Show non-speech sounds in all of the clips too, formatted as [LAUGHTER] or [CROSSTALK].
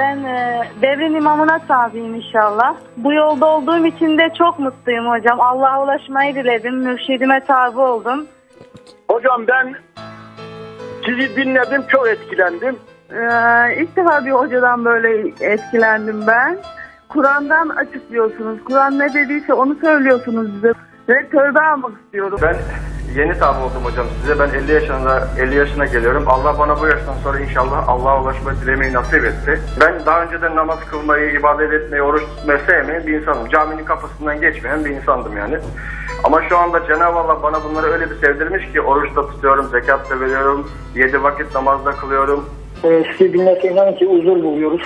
Ben e, devrin imamına tabiyim inşallah. Bu yolda olduğum için de çok mutluyum hocam. Allah'a ulaşmayı diledim. Mürşidime tabi oldum. Hocam ben sizi dinledim. Çok etkilendim. Ee, ilk defa bir hocadan böyle etkilendim ben. Kur'an'dan açıklıyorsunuz. Kur'an ne dediyse onu söylüyorsunuz bize. Ve tövbe almak istiyorum. Ben yeni tabi oldum hocam size. Ben 50 yaşında 50 yaşına geliyorum. Allah bana bu yaştan sonra inşallah Allah'a ulaşma dilemeyi nasip etti. Ben daha önceden namaz kılmayı, ibadet etmeyi, oruç tutmayı sevmeyen bir insanım. Caminin kafasından geçmeyen bir insandım yani. Ama şu anda Cenab-ı Allah bana bunları öyle bir sevdirmiş ki oruçta tutuyorum, zekat da veriyorum, 7 vakit namazda kılıyorum. Ee, sizi dinlerken inanın ki huzur buluyoruz.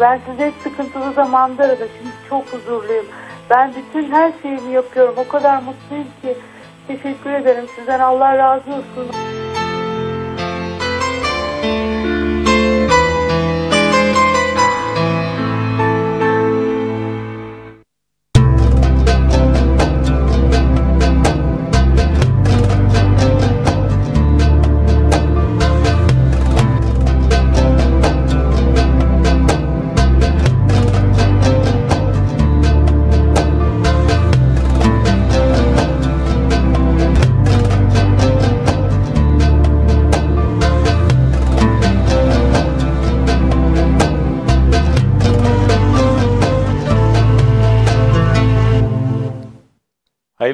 Ben size sıkıntılı zamanda aradım. Şimdi çok huzurluyum. Ben bütün her şeyimi yapıyorum. O kadar mutluyum ki Teşekkür ederim. Sizden Allah razı olsun.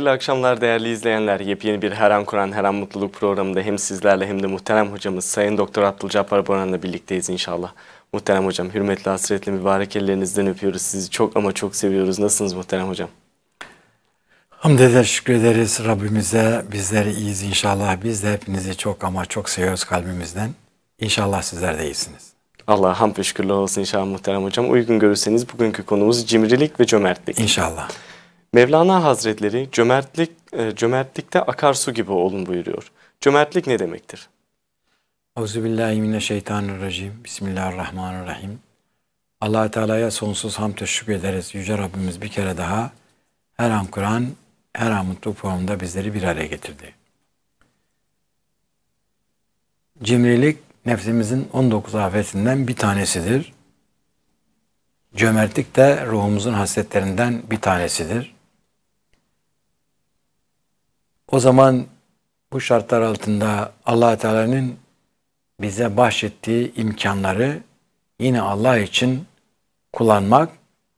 Hayırlı akşamlar değerli izleyenler. Yepyeni bir Her An Kur'an, Her An Mutluluk programında hem sizlerle hem de muhterem hocamız Sayın Doktor Abdülcabbar Boran'la birlikteyiz inşallah. Muhterem hocam, hürmetli hasretli mübarek ellerinizden öpüyoruz. Sizi çok ama çok seviyoruz. Nasılsınız muhterem hocam? Hamd eder, şükür ederiz Rabbimize. Bizleri iyiyiz inşallah. Biz de hepinizi çok ama çok seviyoruz kalbimizden. İnşallah sizler de iyisiniz. Allah hamd ve şükürler olsun inşallah muhterem hocam. Uygun görürseniz bugünkü konumuz cimrilik ve cömertlik. İnşallah. Mevlana Hazretleri cömertlik, e, cömertlikte akarsu gibi olun buyuruyor. Cömertlik ne demektir? Euzubillahimineşşeytanirracim. Bismillahirrahmanirrahim. allah Teala'ya sonsuz hamd ve şükrederiz. Yüce Rabbimiz bir kere daha her an Kur'an, her an mutlu formunda bizleri bir araya getirdi. Cimrilik nefsimizin 19 afetinden bir tanesidir. Cömertlik de ruhumuzun hasletlerinden bir tanesidir. O zaman bu şartlar altında allah Teala'nın bize bahşettiği imkanları yine Allah için kullanmak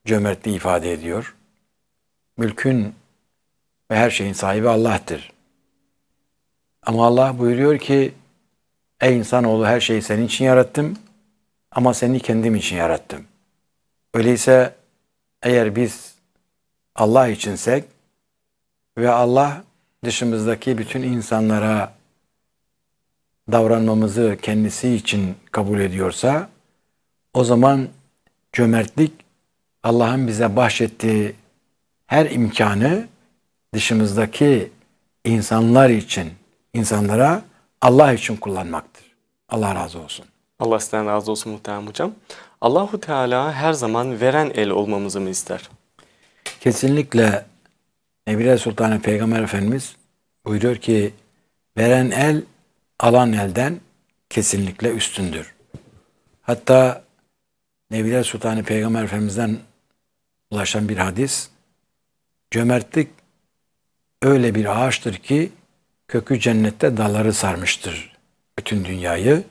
cömertliği ifade ediyor. Mülkün ve her şeyin sahibi Allah'tır. Ama Allah buyuruyor ki Ey insanoğlu her şeyi senin için yarattım ama seni kendim için yarattım. Öyleyse eğer biz Allah içinsek ve Allah dışımızdaki bütün insanlara davranmamızı kendisi için kabul ediyorsa o zaman cömertlik Allah'ın bize bahşettiği her imkanı dışımızdaki insanlar için, insanlara Allah için kullanmaktır. Allah razı olsun. Allah sizden razı olsun muhterem hocam. Allahu Teala her zaman veren el olmamızı mı ister? Kesinlikle Nebile Sultanı Peygamber Efendimiz buyuruyor ki veren el alan elden kesinlikle üstündür. Hatta Nebile Sultanı Peygamber Efendimiz'den ulaşan bir hadis cömertlik öyle bir ağaçtır ki kökü cennette dalları sarmıştır bütün dünyayı.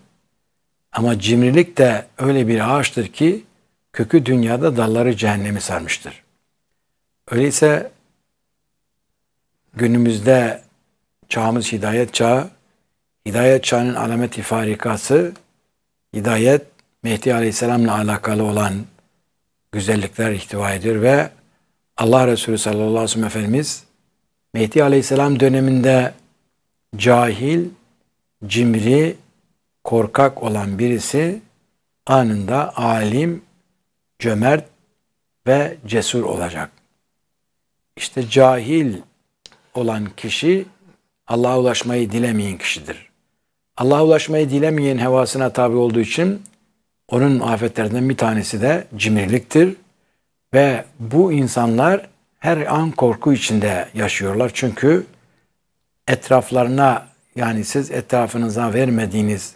Ama cimrilik de öyle bir ağaçtır ki kökü dünyada dalları cehennemi sarmıştır. Öyleyse günümüzde çağımız hidayet çağı. Hidayet çağının alameti farikası hidayet Mehdi Aleyhisselam'la alakalı olan güzellikler ihtiva ediyor ve Allah Resulü sallallahu aleyhi ve sellem Efendimiz Mehdi Aleyhisselam döneminde cahil, cimri, korkak olan birisi anında alim, cömert ve cesur olacak. İşte cahil olan kişi Allah'a ulaşmayı dilemeyen kişidir. Allah'a ulaşmayı dilemeyen hevasına tabi olduğu için onun afetlerinden bir tanesi de cimriliktir. Ve bu insanlar her an korku içinde yaşıyorlar. Çünkü etraflarına yani siz etrafınıza vermediğiniz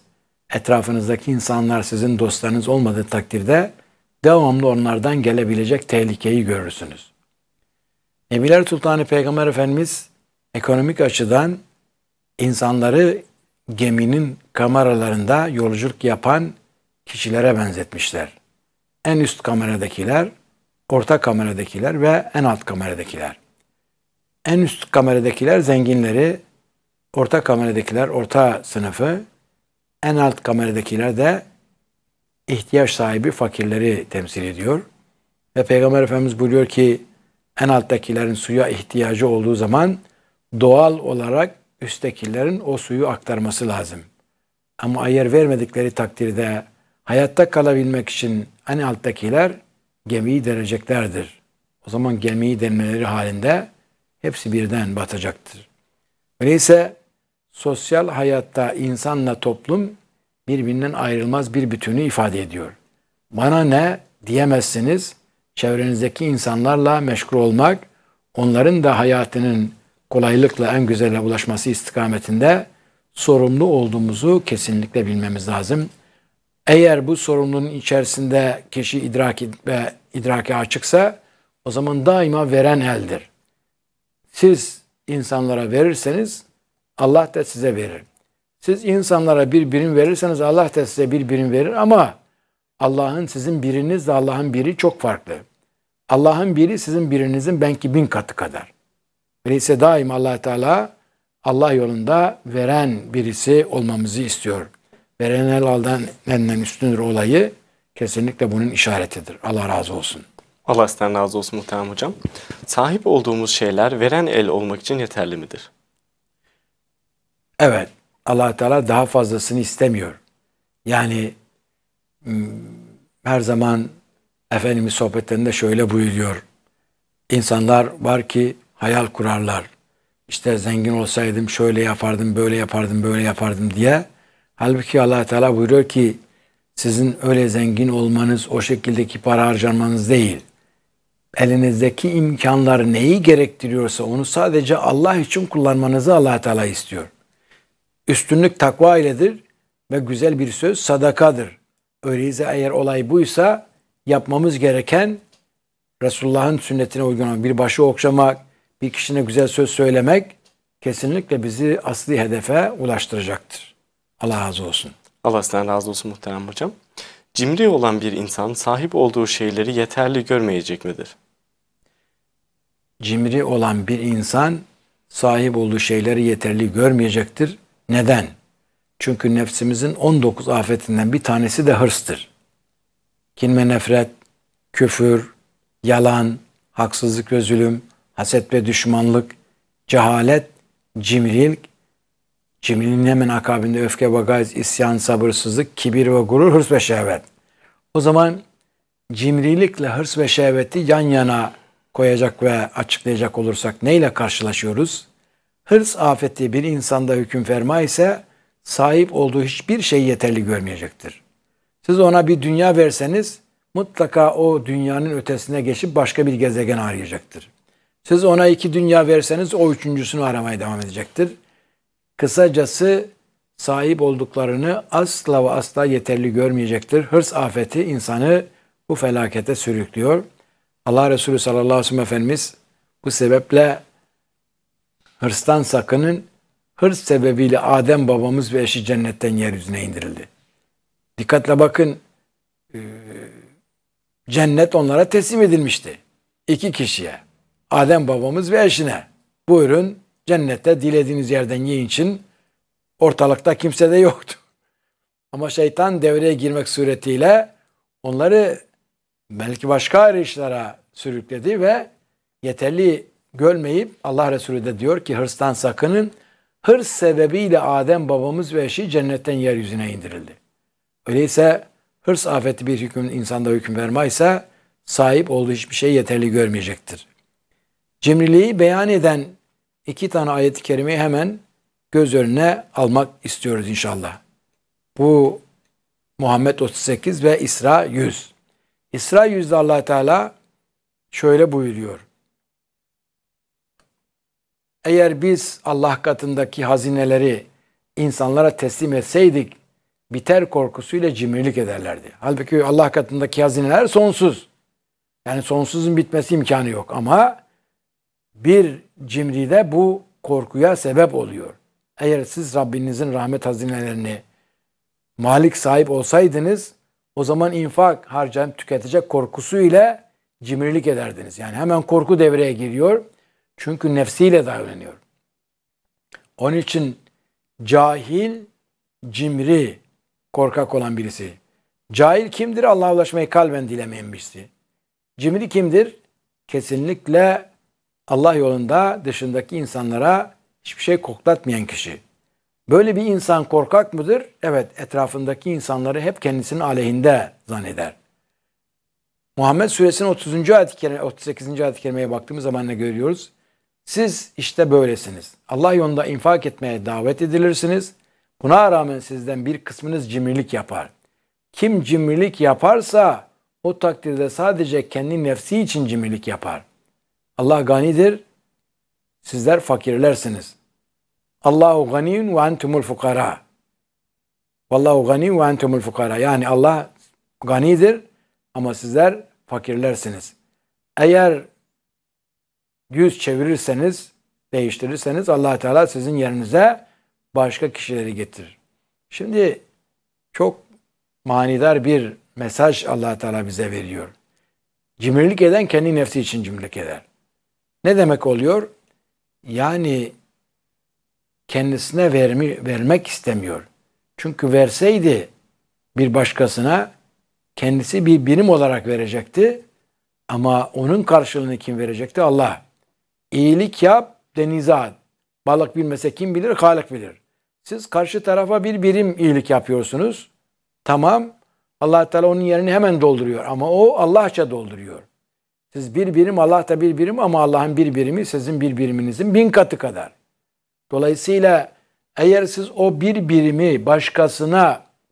etrafınızdaki insanlar sizin dostlarınız olmadığı takdirde devamlı onlardan gelebilecek tehlikeyi görürsünüz. Nebiler Sultanı Peygamber Efendimiz ekonomik açıdan insanları geminin kameralarında yolculuk yapan kişilere benzetmişler. En üst kameradakiler, orta kameradakiler ve en alt kameradakiler. En üst kameradakiler zenginleri, orta kameradakiler orta sınıfı, en alt kameradakiler de ihtiyaç sahibi fakirleri temsil ediyor. Ve Peygamber Efendimiz buyuruyor ki en alttakilerin suya ihtiyacı olduğu zaman doğal olarak üsttekilerin o suyu aktarması lazım. Ama ayar vermedikleri takdirde hayatta kalabilmek için en alttakiler gemiyi dereceklerdir. O zaman gemiyi denmeleri halinde hepsi birden batacaktır. Öyleyse sosyal hayatta insanla toplum birbirinden ayrılmaz bir bütünü ifade ediyor. Bana ne diyemezsiniz. Çevrenizdeki insanlarla meşgul olmak, onların da hayatının kolaylıkla en güzele ulaşması istikametinde sorumlu olduğumuzu kesinlikle bilmemiz lazım. Eğer bu sorumluluğun içerisinde kişi idrak ve idraki açıksa o zaman daima veren eldir. Siz insanlara verirseniz Allah da size verir. Siz insanlara bir birim verirseniz Allah da size bir birim verir ama Allah'ın sizin birinizle Allah'ın biri çok farklı. Allah'ın biri sizin birinizin belki bin katı kadar. Öyleyse daim allah Teala Allah yolunda veren birisi olmamızı istiyor. Veren helalden elinden üstündür olayı kesinlikle bunun işaretidir. Allah razı olsun. Allah sizden razı olsun muhterem hocam. Sahip olduğumuz şeyler veren el olmak için yeterli midir? Evet. allah Teala daha fazlasını istemiyor. Yani hmm, her zaman Efendimiz sohbetlerinde şöyle buyuruyor. İnsanlar var ki hayal kurarlar. İşte zengin olsaydım şöyle yapardım, böyle yapardım, böyle yapardım diye. Halbuki allah Teala buyuruyor ki sizin öyle zengin olmanız, o şekildeki para harcamanız değil. Elinizdeki imkanlar neyi gerektiriyorsa onu sadece Allah için kullanmanızı allah Teala istiyor. Üstünlük takva iledir ve güzel bir söz sadakadır. Öyleyse eğer olay buysa yapmamız gereken Resulullah'ın sünnetine uygun olan bir başı okşamak, bir kişine güzel söz söylemek kesinlikle bizi asli hedefe ulaştıracaktır. Allah razı olsun. Allah sizden razı olsun muhterem hocam. Cimri olan bir insan sahip olduğu şeyleri yeterli görmeyecek midir? Cimri olan bir insan sahip olduğu şeyleri yeterli görmeyecektir. Neden? Çünkü nefsimizin 19 afetinden bir tanesi de hırstır. Kinme nefret, küfür, yalan, haksızlık ve zulüm, haset ve düşmanlık, cehalet, cimrilik, cimriliğin hemen akabinde öfke ve gayz, isyan, sabırsızlık, kibir ve gurur, hırs ve şehvet. O zaman cimrilikle hırs ve şehveti yan yana koyacak ve açıklayacak olursak neyle karşılaşıyoruz? Hırs afeti bir insanda hüküm ferma ise sahip olduğu hiçbir şey yeterli görmeyecektir. Siz ona bir dünya verseniz mutlaka o dünyanın ötesine geçip başka bir gezegen arayacaktır. Siz ona iki dünya verseniz o üçüncüsünü aramaya devam edecektir. Kısacası sahip olduklarını asla ve asla yeterli görmeyecektir. Hırs afeti insanı bu felakete sürüklüyor. Allah Resulü sallallahu aleyhi ve sellem Efendimiz bu sebeple hırstan sakının. Hırs sebebiyle Adem babamız ve eşi cennetten yeryüzüne indirildi. Dikkatle bakın cennet onlara teslim edilmişti. iki kişiye. Adem babamız ve eşine. Buyurun cennette dilediğiniz yerden yiyin için ortalıkta kimse de yoktu. [LAUGHS] Ama şeytan devreye girmek suretiyle onları belki başka arayışlara sürükledi ve yeterli görmeyip Allah Resulü de diyor ki hırstan sakının. Hırs sebebiyle Adem babamız ve eşi cennetten yeryüzüne indirildi. Öyleyse hırs afeti bir hüküm insanda hüküm vermeyse sahip olduğu hiçbir şey yeterli görmeyecektir. Cimriliği beyan eden iki tane ayet-i kerimeyi hemen göz önüne almak istiyoruz inşallah. Bu Muhammed 38 ve İsra 100. İsra 100'de allah Teala şöyle buyuruyor. Eğer biz Allah katındaki hazineleri insanlara teslim etseydik biter korkusuyla cimrilik ederlerdi. Halbuki Allah katındaki hazineler sonsuz. Yani sonsuzun bitmesi imkanı yok ama bir cimride bu korkuya sebep oluyor. Eğer siz Rabbinizin rahmet hazinelerini malik sahip olsaydınız o zaman infak harcayıp tüketecek korkusu ile cimrilik ederdiniz. Yani hemen korku devreye giriyor. Çünkü nefsiyle davranıyor. Onun için cahil, cimri, korkak olan birisi. Cahil kimdir? Allah'a ulaşmayı kalben dilemeyen birisi. Cimri kimdir? Kesinlikle Allah yolunda dışındaki insanlara hiçbir şey koklatmayan kişi. Böyle bir insan korkak mıdır? Evet, etrafındaki insanları hep kendisinin aleyhinde zanneder. Muhammed Suresinin 30. ayet-i 38. ayet-i kerimeye baktığımız zaman ne görüyoruz? Siz işte böylesiniz. Allah yolunda infak etmeye davet edilirsiniz. Buna rağmen sizden bir kısmınız cimrilik yapar. Kim cimrilik yaparsa o takdirde sadece kendi nefsi için cimrilik yapar. Allah ganidir, sizler fakirlersiniz. Allahu ganiyun ve entumul fukara. Vallahu ganiyun ve entumul fukara. Yani Allah ganidir ama sizler fakirlersiniz. Eğer yüz çevirirseniz, değiştirirseniz allah Teala sizin yerinize başka kişileri getirir. Şimdi çok manidar bir mesaj allah Teala bize veriyor. Cimrilik eden kendi nefsi için cimrilik eder. Ne demek oluyor? Yani kendisine vermi, vermek istemiyor. Çünkü verseydi bir başkasına kendisi bir birim olarak verecekti. Ama onun karşılığını kim verecekti? Allah. İyilik yap, denize at. Balık bilmese kim bilir? Halik bilir. Siz karşı tarafa bir birim iyilik yapıyorsunuz. Tamam. allah Teala onun yerini hemen dolduruyor. Ama o Allahça dolduruyor. Siz bir birim, Allah da bir birim ama Allah'ın bir birimi sizin bir biriminizin bin katı kadar. Dolayısıyla eğer siz o bir birimi başkasına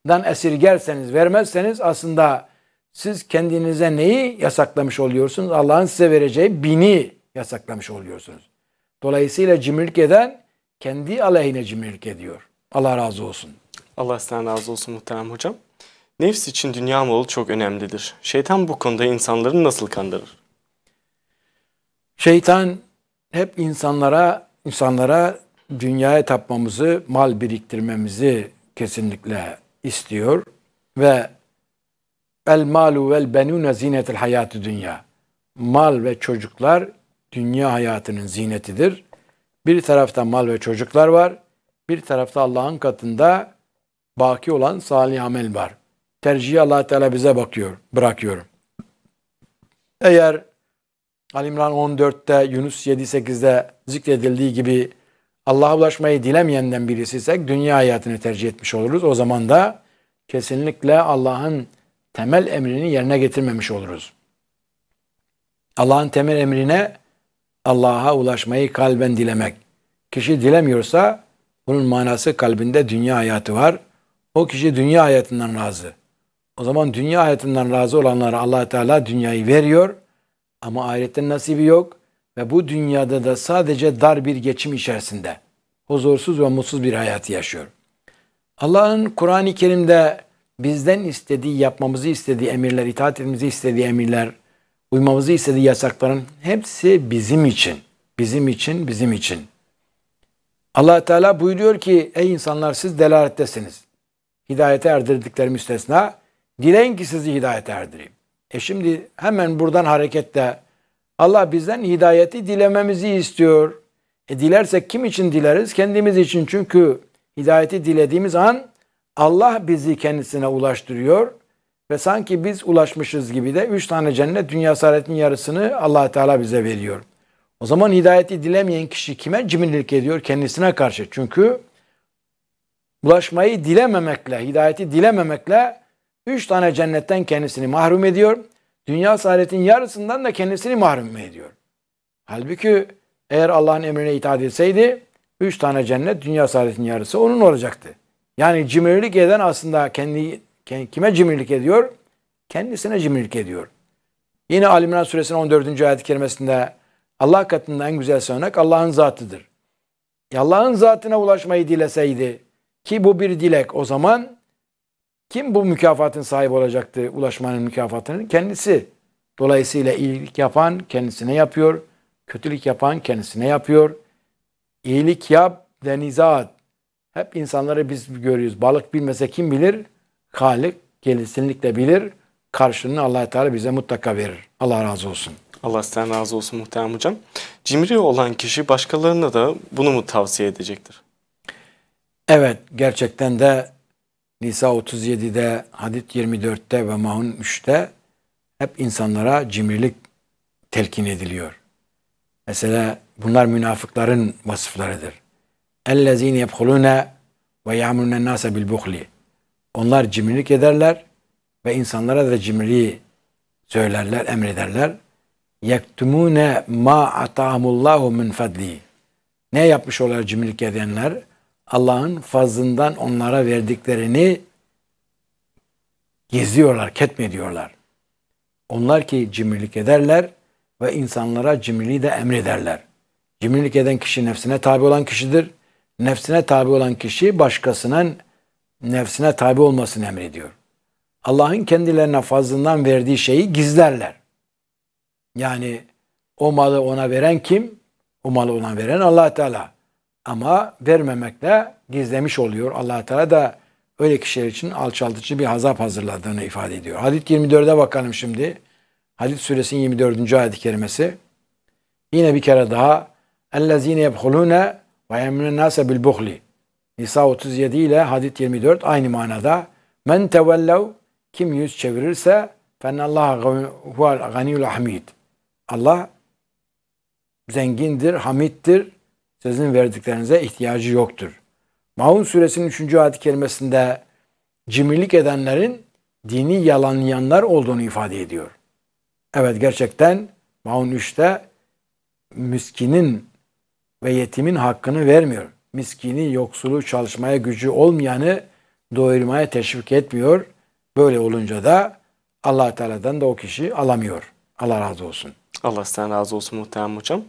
başkasından esirgerseniz, vermezseniz aslında siz kendinize neyi yasaklamış oluyorsunuz? Allah'ın size vereceği bini yasaklamış oluyorsunuz. Dolayısıyla cimrilik eden kendi aleyhine cimrilik ediyor. Allah razı olsun. Allah sizden razı olsun muhterem hocam. Nefs için dünya malı çok önemlidir. Şeytan bu konuda insanları nasıl kandırır? Şeytan hep insanlara insanlara dünyaya tapmamızı, mal biriktirmemizi kesinlikle istiyor ve el malu vel benune zinetil hayatı dünya. Mal ve çocuklar dünya hayatının zinetidir. Bir tarafta mal ve çocuklar var. Bir tarafta Allah'ın katında baki olan salih amel var. Tercihi allah Teala bize bakıyor, bırakıyorum. Eğer Alimran 14'te, Yunus 7-8'de zikredildiği gibi Allah'a ulaşmayı dilemeyenden birisi ise dünya hayatını tercih etmiş oluruz. O zaman da kesinlikle Allah'ın temel emrini yerine getirmemiş oluruz. Allah'ın temel emrine Allah'a ulaşmayı kalben dilemek. Kişi dilemiyorsa bunun manası kalbinde dünya hayatı var. O kişi dünya hayatından razı. O zaman dünya hayatından razı olanlara allah Teala dünyayı veriyor.'' Ama ahiretten nasibi yok ve bu dünyada da sadece dar bir geçim içerisinde huzursuz ve mutsuz bir hayatı yaşıyor. Allah'ın Kur'an-ı Kerim'de bizden istediği, yapmamızı istediği emirler, itaat etmemizi istediği emirler, uymamızı istediği yasakların hepsi bizim için. Bizim için, bizim için. allah Teala buyuruyor ki, ey insanlar siz delalettesiniz. Hidayete erdirdikleri müstesna, dileyin ki sizi hidayete erdireyim. E şimdi hemen buradan hareketle Allah bizden hidayeti dilememizi istiyor. E dilersek kim için dileriz? Kendimiz için çünkü hidayeti dilediğimiz an Allah bizi kendisine ulaştırıyor ve sanki biz ulaşmışız gibi de üç tane cennet dünya saadetin yarısını allah Teala bize veriyor. O zaman hidayeti dilemeyen kişi kime cimrilik ediyor? Kendisine karşı. Çünkü ulaşmayı dilememekle, hidayeti dilememekle Üç tane cennetten kendisini mahrum ediyor. Dünya saadetin yarısından da kendisini mahrum ediyor. Halbuki eğer Allah'ın emrine itaat etseydi üç tane cennet dünya saadetin yarısı onun olacaktı. Yani cimrilik eden aslında kendi kime cimrilik ediyor? Kendisine cimrilik ediyor. Yine Ali İmran suresinin 14. ayet-i kerimesinde Allah katında en güzel sığınak Allah'ın zatıdır. Allah'ın zatına ulaşmayı dileseydi ki bu bir dilek o zaman kim bu mükafatın sahibi olacaktı ulaşmanın mükafatının? Kendisi. Dolayısıyla iyilik yapan kendisine yapıyor. Kötülük yapan kendisine yapıyor. İyilik yap denize at. Hep insanları biz görüyoruz. Balık bilmese kim bilir? Halik kesinlikle bilir. Karşılığını allah Teala bize mutlaka verir. Allah razı olsun. Allah sizden razı olsun muhterem hocam. Cimri olan kişi başkalarına da bunu mu tavsiye edecektir? Evet gerçekten de Nisa 37'de, Hadid 24'te ve Mahun 3'te hep insanlara cimrilik telkin ediliyor. Mesela bunlar münafıkların vasıflarıdır. اَلَّذ۪ينَ يَبْخُلُونَ وَيَعْمُلُونَ النَّاسَ بِالْبُخْلِ Onlar cimrilik ederler ve insanlara da cimriliği söylerler, emrederler. يَكْتُمُونَ مَا عَتَاهُمُ اللّٰهُ مِنْ فَدْلِهِ Ne yapmış olar cimrilik edenler? Allah'ın fazlından onlara verdiklerini geziyorlar, ketmediyorlar. Onlar ki cimrilik ederler ve insanlara cimriliği de emrederler. Cimrilik eden kişi nefsine tabi olan kişidir. Nefsine tabi olan kişi başkasının nefsine tabi olmasını emrediyor. Allah'ın kendilerine fazlından verdiği şeyi gizlerler. Yani o malı ona veren kim? O malı ona veren allah Teala. Ama vermemekle gizlemiş oluyor. allah Teala da öyle kişiler için alçaltıcı bir azap hazırladığını ifade ediyor. Hadid 24'e bakalım şimdi. Hadid suresinin 24. ayet-i kerimesi. Yine bir kere daha اَلَّذ۪ينَ يَبْخُلُونَ وَيَمْنَ النَّاسَ بِالْبُخْلِ Nisa 37 ile Hadid 24 aynı manada. Men tevellev kim yüz çevirirse fenallah huvel ganiyul hamid. Allah zengindir, hamiddir sizin verdiklerinize ihtiyacı yoktur. Maun suresinin 3. ayet kelimesinde cimrilik edenlerin dini yalanlayanlar olduğunu ifade ediyor. Evet gerçekten Maun 3'te miskinin ve yetimin hakkını vermiyor. Miskini, yoksulu, çalışmaya gücü olmayanı doyurmaya teşvik etmiyor. Böyle olunca da allah Teala'dan da o kişi alamıyor. Allah razı olsun. Allah sizden razı olsun muhterem hocam.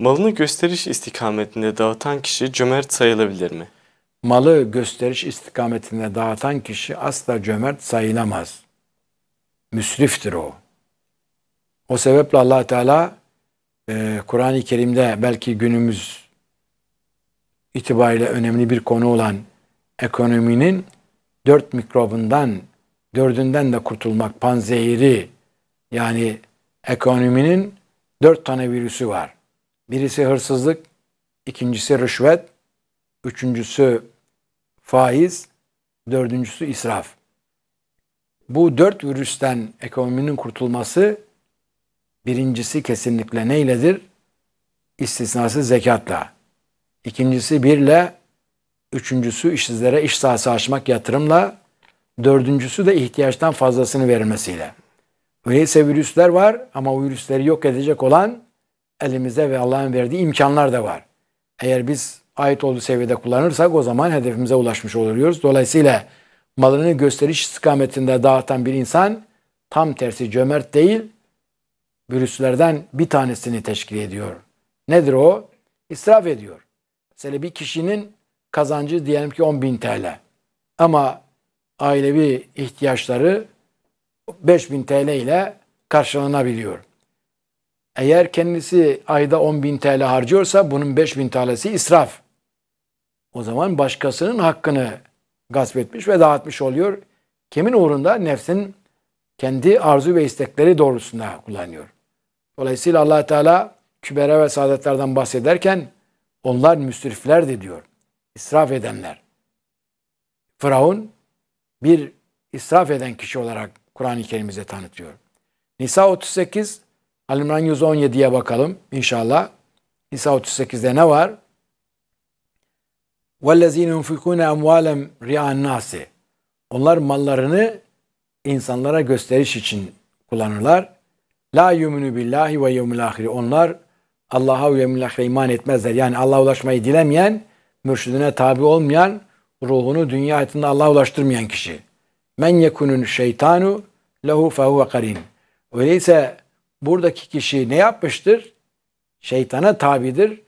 Malını gösteriş istikametinde dağıtan kişi cömert sayılabilir mi? Malı gösteriş istikametinde dağıtan kişi asla cömert sayılamaz. Müsriftir o. O sebeple allah Teala e, Kur'an-ı Kerim'de belki günümüz itibariyle önemli bir konu olan ekonominin dört mikrobundan, dördünden de kurtulmak, panzehiri yani ekonominin dört tane virüsü var. Birisi hırsızlık, ikincisi rüşvet, üçüncüsü faiz, dördüncüsü israf. Bu dört virüsten ekonominin kurtulması birincisi kesinlikle neyledir? İstisnası zekatla. İkincisi birle, üçüncüsü işsizlere iş sahası açmak yatırımla, dördüncüsü de ihtiyaçtan fazlasını verilmesiyle. Öyleyse virüsler var ama o virüsleri yok edecek olan elimizde ve Allah'ın verdiği imkanlar da var. Eğer biz ait olduğu seviyede kullanırsak o zaman hedefimize ulaşmış oluyoruz. Dolayısıyla malını gösteriş istikametinde dağıtan bir insan tam tersi cömert değil, virüslerden bir tanesini teşkil ediyor. Nedir o? İsraf ediyor. Mesela bir kişinin kazancı diyelim ki 10 bin TL. Ama ailevi ihtiyaçları 5 bin TL ile karşılanabiliyor. Eğer kendisi ayda 10 bin TL harcıyorsa bunun 5 bin TL'si israf. O zaman başkasının hakkını gasp etmiş ve dağıtmış oluyor. Kimin uğrunda? Nefsin kendi arzu ve istekleri doğrultusunda kullanıyor. Dolayısıyla allah Teala kübere ve saadetlerden bahsederken onlar müsriflerdi diyor. İsraf edenler. Firavun bir israf eden kişi olarak Kur'an-ı Kerim'imize tanıtıyor. Nisa 38 Alimran 117'ye bakalım inşallah. İsa 38'de ne var? وَالَّذ۪ينَ يُنْفِقُونَ اَمْوَالَمْ رِيَا nasi. Onlar mallarını insanlara gösteriş için kullanırlar. La yu'minu billahi ve yevmil ahiri. Onlar Allah'a ve yevmil iman etmezler. Yani Allah'a ulaşmayı dilemeyen, mürşidine tabi olmayan, ruhunu dünya hayatında Allah'a ulaştırmayan kişi. Men yekunun şeytanu lehu fehuve karin. Öyleyse buradaki kişi ne yapmıştır? Şeytana tabidir.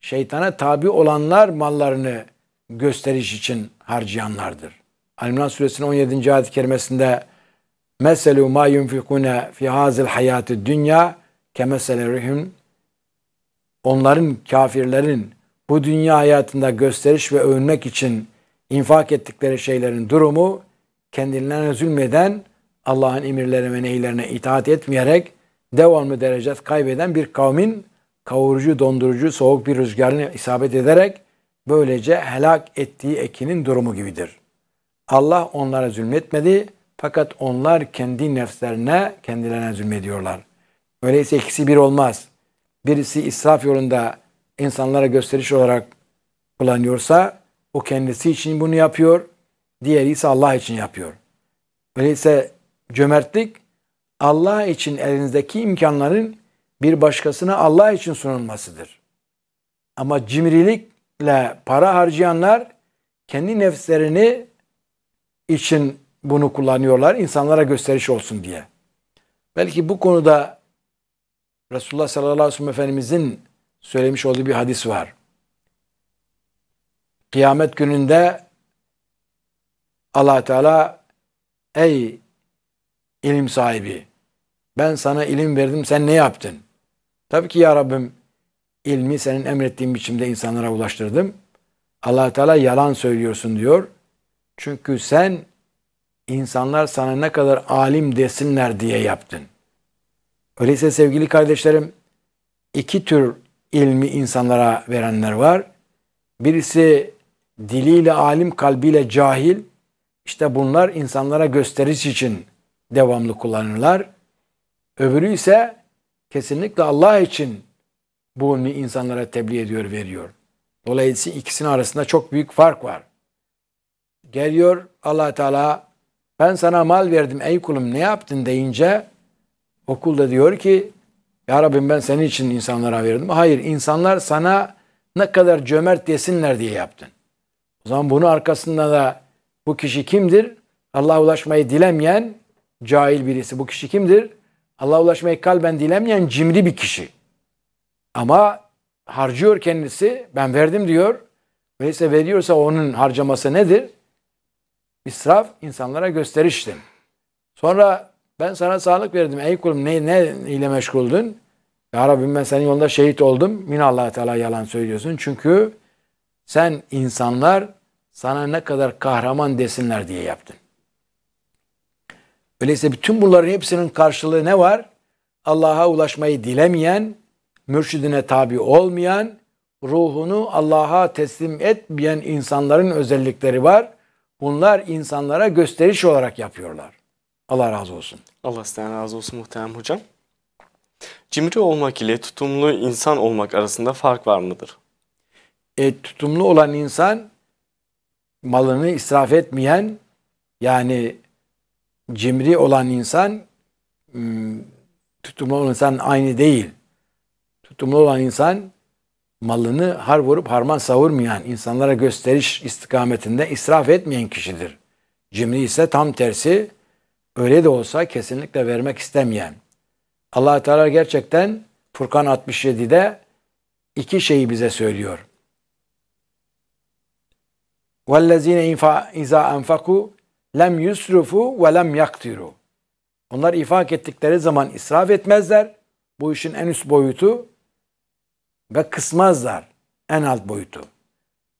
Şeytana tabi olanlar mallarını gösteriş için harcayanlardır. Alimran suresinin 17. ayet-i kerimesinde Meselu ma yunfikune fi hazil hayati dünya kemeselerihim onların kafirlerin bu dünya hayatında gösteriş ve övünmek için infak ettikleri şeylerin durumu kendilerine zulmeden Allah'ın emirlerine ve nehirlerine itaat etmeyerek devamlı derecet kaybeden bir kavmin kavurucu, dondurucu, soğuk bir rüzgarını isabet ederek böylece helak ettiği ekinin durumu gibidir. Allah onlara zulmetmedi fakat onlar kendi nefslerine, kendilerine zulmediyorlar. Öyleyse ikisi bir olmaz. Birisi israf yolunda insanlara gösteriş olarak kullanıyorsa o kendisi için bunu yapıyor. Diğeri ise Allah için yapıyor. Öyleyse cömertlik Allah için elinizdeki imkanların bir başkasına Allah için sunulmasıdır. Ama cimrilikle para harcayanlar kendi nefslerini için bunu kullanıyorlar insanlara gösteriş olsun diye. Belki bu konuda Resulullah sallallahu aleyhi ve sellem Efendimizin söylemiş olduğu bir hadis var. Kıyamet gününde allah Teala ey ilim sahibi. Ben sana ilim verdim sen ne yaptın? Tabii ki ya Rabbim ilmi senin emrettiğin biçimde insanlara ulaştırdım. allah Teala yalan söylüyorsun diyor. Çünkü sen insanlar sana ne kadar alim desinler diye yaptın. Öyleyse sevgili kardeşlerim iki tür ilmi insanlara verenler var. Birisi diliyle alim kalbiyle cahil. İşte bunlar insanlara gösteriş için devamlı kullanırlar. Öbürü ise kesinlikle Allah için bu insanlara tebliğ ediyor, veriyor. Dolayısıyla ikisinin arasında çok büyük fark var. Geliyor allah Teala ben sana mal verdim ey kulum ne yaptın deyince okulda diyor ki ya Rabbim ben senin için insanlara verdim. Hayır insanlar sana ne kadar cömert desinler diye yaptın. O zaman bunun arkasında da bu kişi kimdir? Allah'a ulaşmayı dilemeyen cahil birisi. Bu kişi kimdir? Allah'a ulaşmayı kalben dilemeyen cimri bir kişi. Ama harcıyor kendisi. Ben verdim diyor. Öyleyse veriyorsa onun harcaması nedir? İsraf insanlara gösteriştir. Sonra ben sana sağlık verdim. Ey kulum ne, ne ile meşguldün? Ya Rabbim ben senin yolunda şehit oldum. min allah Teala yalan söylüyorsun. Çünkü sen insanlar sana ne kadar kahraman desinler diye yaptın. Öyleyse bütün bunların hepsinin karşılığı ne var? Allah'a ulaşmayı dilemeyen, mürşidine tabi olmayan, ruhunu Allah'a teslim etmeyen insanların özellikleri var. Bunlar insanlara gösteriş olarak yapıyorlar. Allah razı olsun. Allah sizden razı olsun muhterem hocam. Cimri olmak ile tutumlu insan olmak arasında fark var mıdır? E, tutumlu olan insan malını israf etmeyen yani cimri olan insan hmm, tutumlu olan insan aynı değil. Tutumlu olan insan malını har vurup harman savurmayan, insanlara gösteriş istikametinde israf etmeyen kişidir. Cimri ise tam tersi öyle de olsa kesinlikle vermek istemeyen. allah Teala gerçekten Furkan 67'de iki şeyi bize söylüyor. وَالَّذ۪ينَ اِذَا اَنْفَقُوا lem yusrufu ve lem yaktiru. Onlar infak ettikleri zaman israf etmezler. Bu işin en üst boyutu ve kısmazlar en alt boyutu.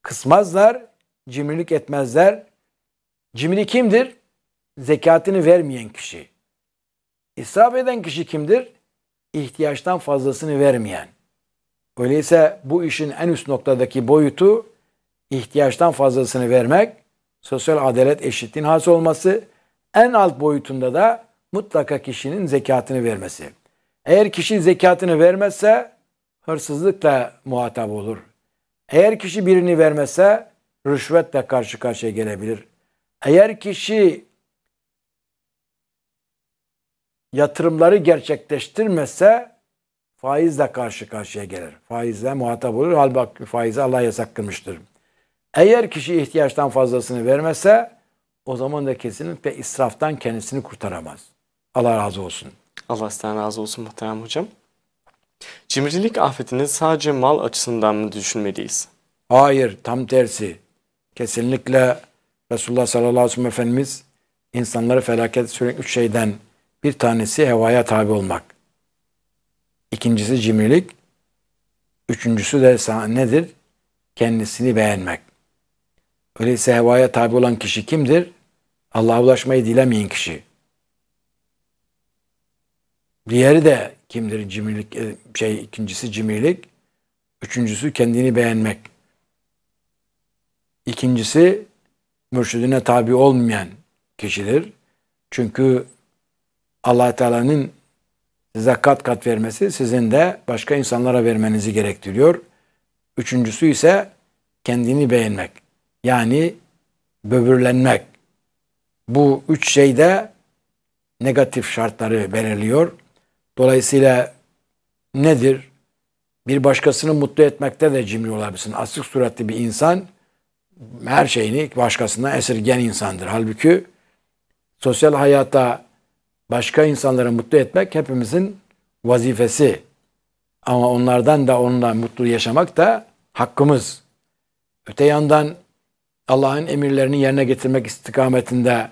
Kısmazlar, cimrilik etmezler. Cimri kimdir? Zekatını vermeyen kişi. İsraf eden kişi kimdir? İhtiyaçtan fazlasını vermeyen. Öyleyse bu işin en üst noktadaki boyutu ihtiyaçtan fazlasını vermek sosyal adalet eşitliğin has olması, en alt boyutunda da mutlaka kişinin zekatını vermesi. Eğer kişi zekatını vermezse hırsızlıkla muhatap olur. Eğer kişi birini vermezse rüşvetle karşı karşıya gelebilir. Eğer kişi yatırımları gerçekleştirmezse faizle karşı karşıya gelir. Faizle muhatap olur. Halbuki faizi Allah yasak kılmıştır. Eğer kişi ihtiyaçtan fazlasını vermezse o zaman da kesinlikle israftan kendisini kurtaramaz. Allah razı olsun. Allah sizden razı olsun muhterem hocam. Cimrilik afetini sadece mal açısından mı düşünmeliyiz? Hayır tam tersi. Kesinlikle Resulullah sallallahu aleyhi ve sellem Efendimiz insanları felaket sürekli üç şeyden bir tanesi hevaya tabi olmak. İkincisi cimrilik. Üçüncüsü de nedir? Kendisini beğenmek. Öyleyse hevaya tabi olan kişi kimdir? Allah'a ulaşmayı dilemeyen kişi. Diğeri de kimdir? Cimrilik, e, şey ikincisi cimrilik. Üçüncüsü kendini beğenmek. İkincisi mürşidine tabi olmayan kişidir. Çünkü allah Teala'nın size kat kat vermesi sizin de başka insanlara vermenizi gerektiriyor. Üçüncüsü ise kendini beğenmek. Yani böbürlenmek. Bu üç şey de negatif şartları belirliyor. Dolayısıyla nedir? Bir başkasını mutlu etmekte de cimri olabilirsin. Asık suratlı bir insan her şeyini başkasına esirgen insandır. Halbuki sosyal hayata başka insanları mutlu etmek hepimizin vazifesi. Ama onlardan da onunla mutlu yaşamak da hakkımız. Öte yandan Allah'ın emirlerini yerine getirmek istikametinde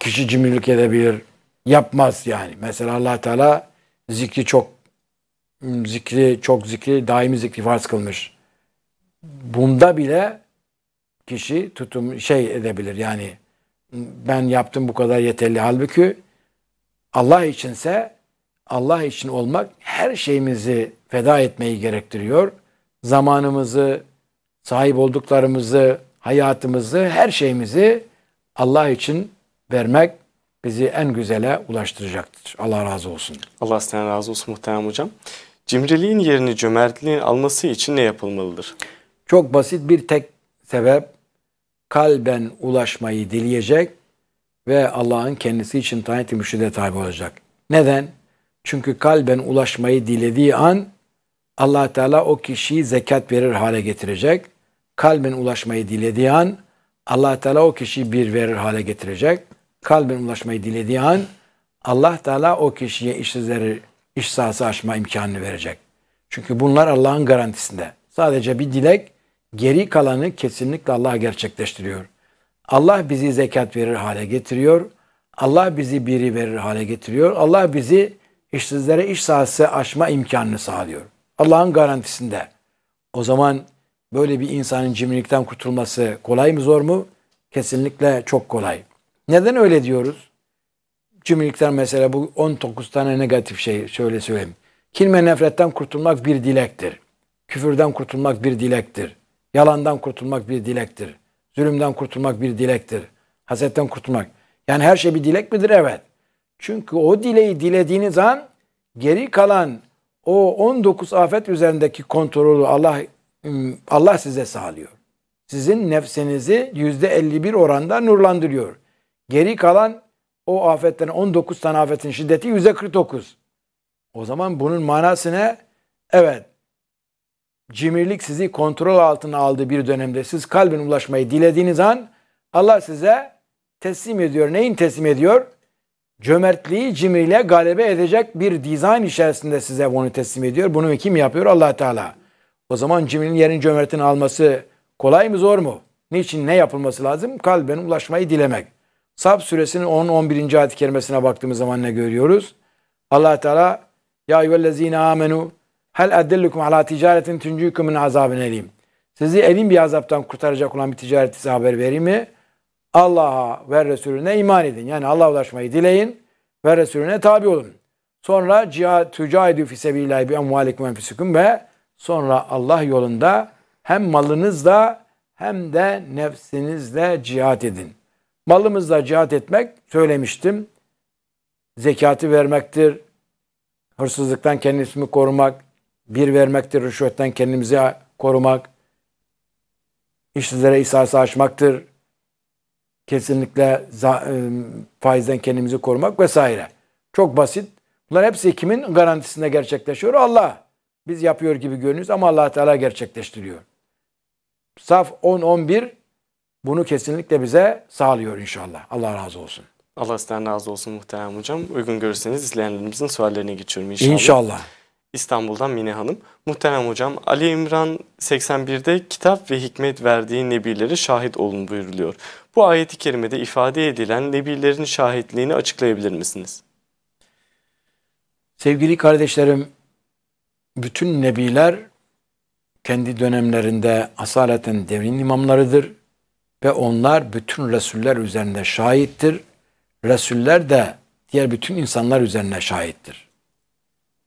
kişi cimrilik edebilir. Yapmaz yani. Mesela allah Teala zikri çok zikri çok zikri daimi zikri farz kılmış. Bunda bile kişi tutum şey edebilir yani ben yaptım bu kadar yeterli. Halbuki Allah içinse Allah için olmak her şeyimizi feda etmeyi gerektiriyor. Zamanımızı, sahip olduklarımızı, hayatımızı, her şeyimizi Allah için vermek bizi en güzele ulaştıracaktır. Allah razı olsun. Allah senden razı olsun muhterem hocam. Cimriliğin yerini cömertliğin alması için ne yapılmalıdır? Çok basit bir tek sebep kalben ulaşmayı dileyecek ve Allah'ın kendisi için taneti müşride tabi olacak. Neden? Çünkü kalben ulaşmayı dilediği an allah Teala o kişiyi zekat verir hale getirecek Kalbin ulaşmayı dilediği an allah Teala o kişiyi bir verir hale getirecek. Kalbin ulaşmayı dilediği an allah Teala o kişiye işsizleri iş sahası açma imkanını verecek. Çünkü bunlar Allah'ın garantisinde. Sadece bir dilek geri kalanı kesinlikle Allah gerçekleştiriyor. Allah bizi zekat verir hale getiriyor. Allah bizi biri verir hale getiriyor. Allah bizi işsizlere iş sahası açma imkanını sağlıyor. Allah'ın garantisinde. O zaman böyle bir insanın cimrilikten kurtulması kolay mı zor mu? Kesinlikle çok kolay. Neden öyle diyoruz? Cimrilikten mesela bu 19 tane negatif şey şöyle söyleyeyim. Kin ve nefretten kurtulmak bir dilektir. Küfürden kurtulmak bir dilektir. Yalandan kurtulmak bir dilektir. Zulümden kurtulmak bir dilektir. Hasetten kurtulmak. Yani her şey bir dilek midir? Evet. Çünkü o dileği dilediğiniz an geri kalan o 19 afet üzerindeki kontrolü Allah Allah size sağlıyor. Sizin nefsinizi yüzde 51 oranda nurlandırıyor. Geri kalan o afetten 19 tane afetin şiddeti yüzde 49. O zaman bunun manasına Evet. Cimrilik sizi kontrol altına aldığı bir dönemde siz kalbin ulaşmayı dilediğiniz an Allah size teslim ediyor. Neyin teslim ediyor? Cömertliği cimriyle galebe edecek bir dizayn içerisinde size bunu teslim ediyor. Bunu kim yapıyor? allah Teala. O zaman cimrinin yerin cömertini alması kolay mı zor mu? Niçin ne yapılması lazım? Kalben ulaşmayı dilemek. Saf suresinin 10-11. ayet-i kerimesine baktığımız zaman ne görüyoruz? allah Teala Ya eyyühellezine amenu hel eddellukum ala ticaretin tüncüyüküm min azabin elim. Sizi elin bir azaptan kurtaracak olan bir ticaret size haber vereyim mi? Allah'a ve Resulüne iman edin. Yani Allah'a ulaşmayı dileyin ve Resulüne tabi olun. Sonra cihad tücahidü fisebillahi bi emvalikum enfisikum ve Sonra Allah yolunda hem malınızla hem de nefsinizle cihat edin. Malımızla cihat etmek söylemiştim. Zekatı vermektir. Hırsızlıktan kendisini korumak. Bir vermektir. Rüşvetten kendimizi korumak. İşsizlere isası açmaktır. Kesinlikle e, faizden kendimizi korumak vesaire. Çok basit. Bunlar hepsi kimin garantisinde gerçekleşiyor? Allah. Biz yapıyor gibi görünüyoruz ama allah Teala gerçekleştiriyor. Saf 10-11 bunu kesinlikle bize sağlıyor inşallah. Allah razı olsun. Allah sizden razı olsun muhterem hocam. Uygun görürseniz izleyenlerimizin sorularına geçiyorum inşallah. İnşallah. İstanbul'dan Mine Hanım. Muhterem hocam Ali İmran 81'de kitap ve hikmet verdiği nebilere şahit olun buyuruluyor. Bu ayeti kerimede ifade edilen nebilerin şahitliğini açıklayabilir misiniz? Sevgili kardeşlerim bütün nebiler kendi dönemlerinde asaleten devrin imamlarıdır ve onlar bütün Resuller üzerinde şahittir. Resuller de diğer bütün insanlar üzerine şahittir.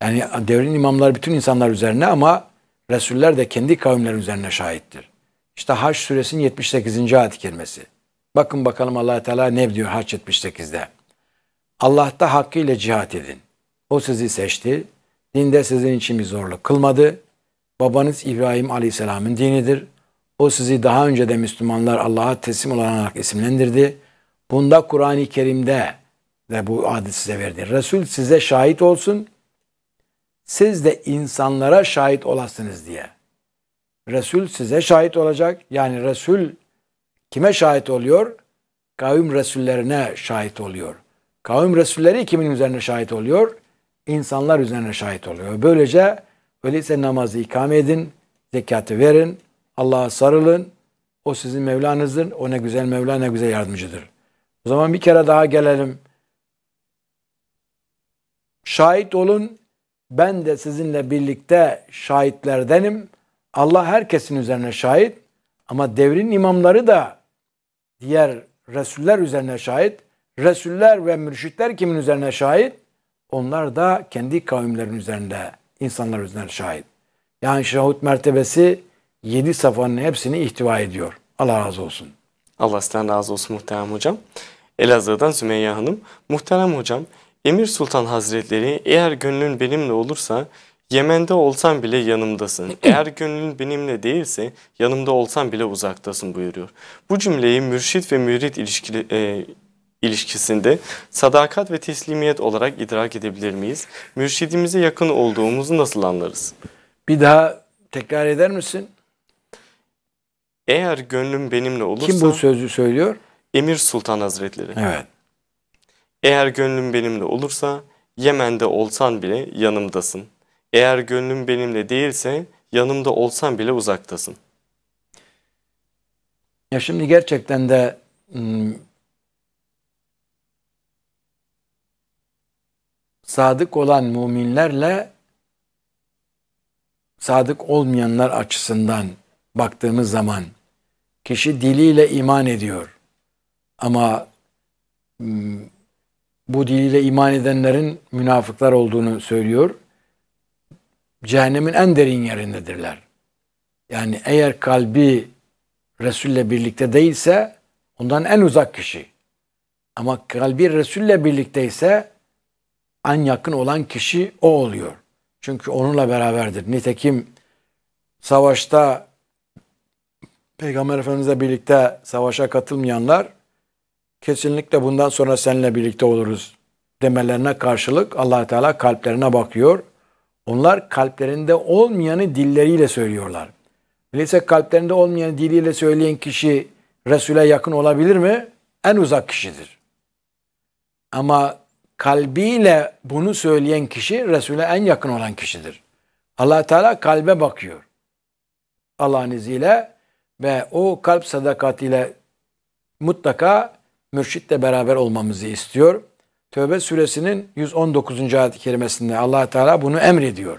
Yani devrin imamları bütün insanlar üzerine ama Resuller de kendi kavimler üzerine şahittir. İşte Haç suresinin 78. ayet kelimesi. Bakın bakalım allah Teala ne diyor Haç 78'de. Allah'ta hakkıyla cihat edin. O sizi seçti, Dinde sizin için bir zorluk kılmadı. Babanız İbrahim Aleyhisselam'ın dinidir. O sizi daha önce de Müslümanlar Allah'a teslim olarak isimlendirdi. Bunda Kur'an-ı Kerim'de de bu adet size verdi. Resul size şahit olsun. Siz de insanlara şahit olasınız diye. Resul size şahit olacak. Yani Resul kime şahit oluyor? Kavim Resullerine şahit oluyor. Kavim Resulleri kimin üzerine şahit oluyor? insanlar üzerine şahit oluyor. Böylece öyleyse namazı ikame edin, zekatı verin, Allah'a sarılın. O sizin Mevlanızdır. O ne güzel Mevla ne güzel yardımcıdır. O zaman bir kere daha gelelim. Şahit olun. Ben de sizinle birlikte şahitlerdenim. Allah herkesin üzerine şahit. Ama devrin imamları da diğer Resuller üzerine şahit. Resuller ve mürşitler kimin üzerine şahit? Onlar da kendi kavimlerin üzerinde, insanlar üzerinde şahit. Yani şahut mertebesi yedi safhanın hepsini ihtiva ediyor. Allah razı olsun. Allah sizden razı olsun muhterem hocam. Elazığ'dan Sümeyye Hanım. Muhterem hocam, Emir Sultan Hazretleri eğer gönlün benimle olursa Yemen'de olsan bile yanımdasın. [CLEARS THROAT] Eğer gönlün benimle değilse yanımda olsan bile uzaktasın buyuruyor. Bu cümleyi mürşit ve mürit ilişkili, e, ilişkisinde sadakat ve teslimiyet olarak idrak edebilir miyiz? Mürşidimize yakın olduğumuzu nasıl anlarız? Bir daha tekrar eder misin? Eğer gönlüm benimle olursa... Kim bu sözü söylüyor? Emir Sultan Hazretleri. Evet. Eğer gönlüm benimle olursa Yemen'de olsan bile yanımdasın. Eğer gönlüm benimle değilse yanımda olsan bile uzaktasın. Ya şimdi gerçekten de hmm, sadık olan müminlerle sadık olmayanlar açısından baktığımız zaman kişi diliyle iman ediyor. Ama hmm, bu diliyle iman edenlerin münafıklar olduğunu söylüyor. Cehennemin en derin yerindedirler. Yani eğer kalbi Resul'le birlikte değilse ondan en uzak kişi. Ama kalbi Resul'le birlikteyse en yakın olan kişi o oluyor. Çünkü onunla beraberdir. Nitekim savaşta Peygamber Efendimizle birlikte savaşa katılmayanlar kesinlikle bundan sonra seninle birlikte oluruz demelerine karşılık allah Teala kalplerine bakıyor. Onlar kalplerinde olmayanı dilleriyle söylüyorlar. Öyleyse kalplerinde olmayanı diliyle söyleyen kişi Resul'e yakın olabilir mi? En uzak kişidir. Ama kalbiyle bunu söyleyen kişi Resul'e en yakın olan kişidir. allah Teala kalbe bakıyor. Allah'ın izniyle ve o kalp sadakatiyle mutlaka mürşitle beraber olmamızı istiyor. Tövbe suresinin 119. ayet-i kerimesinde allah Teala bunu emrediyor.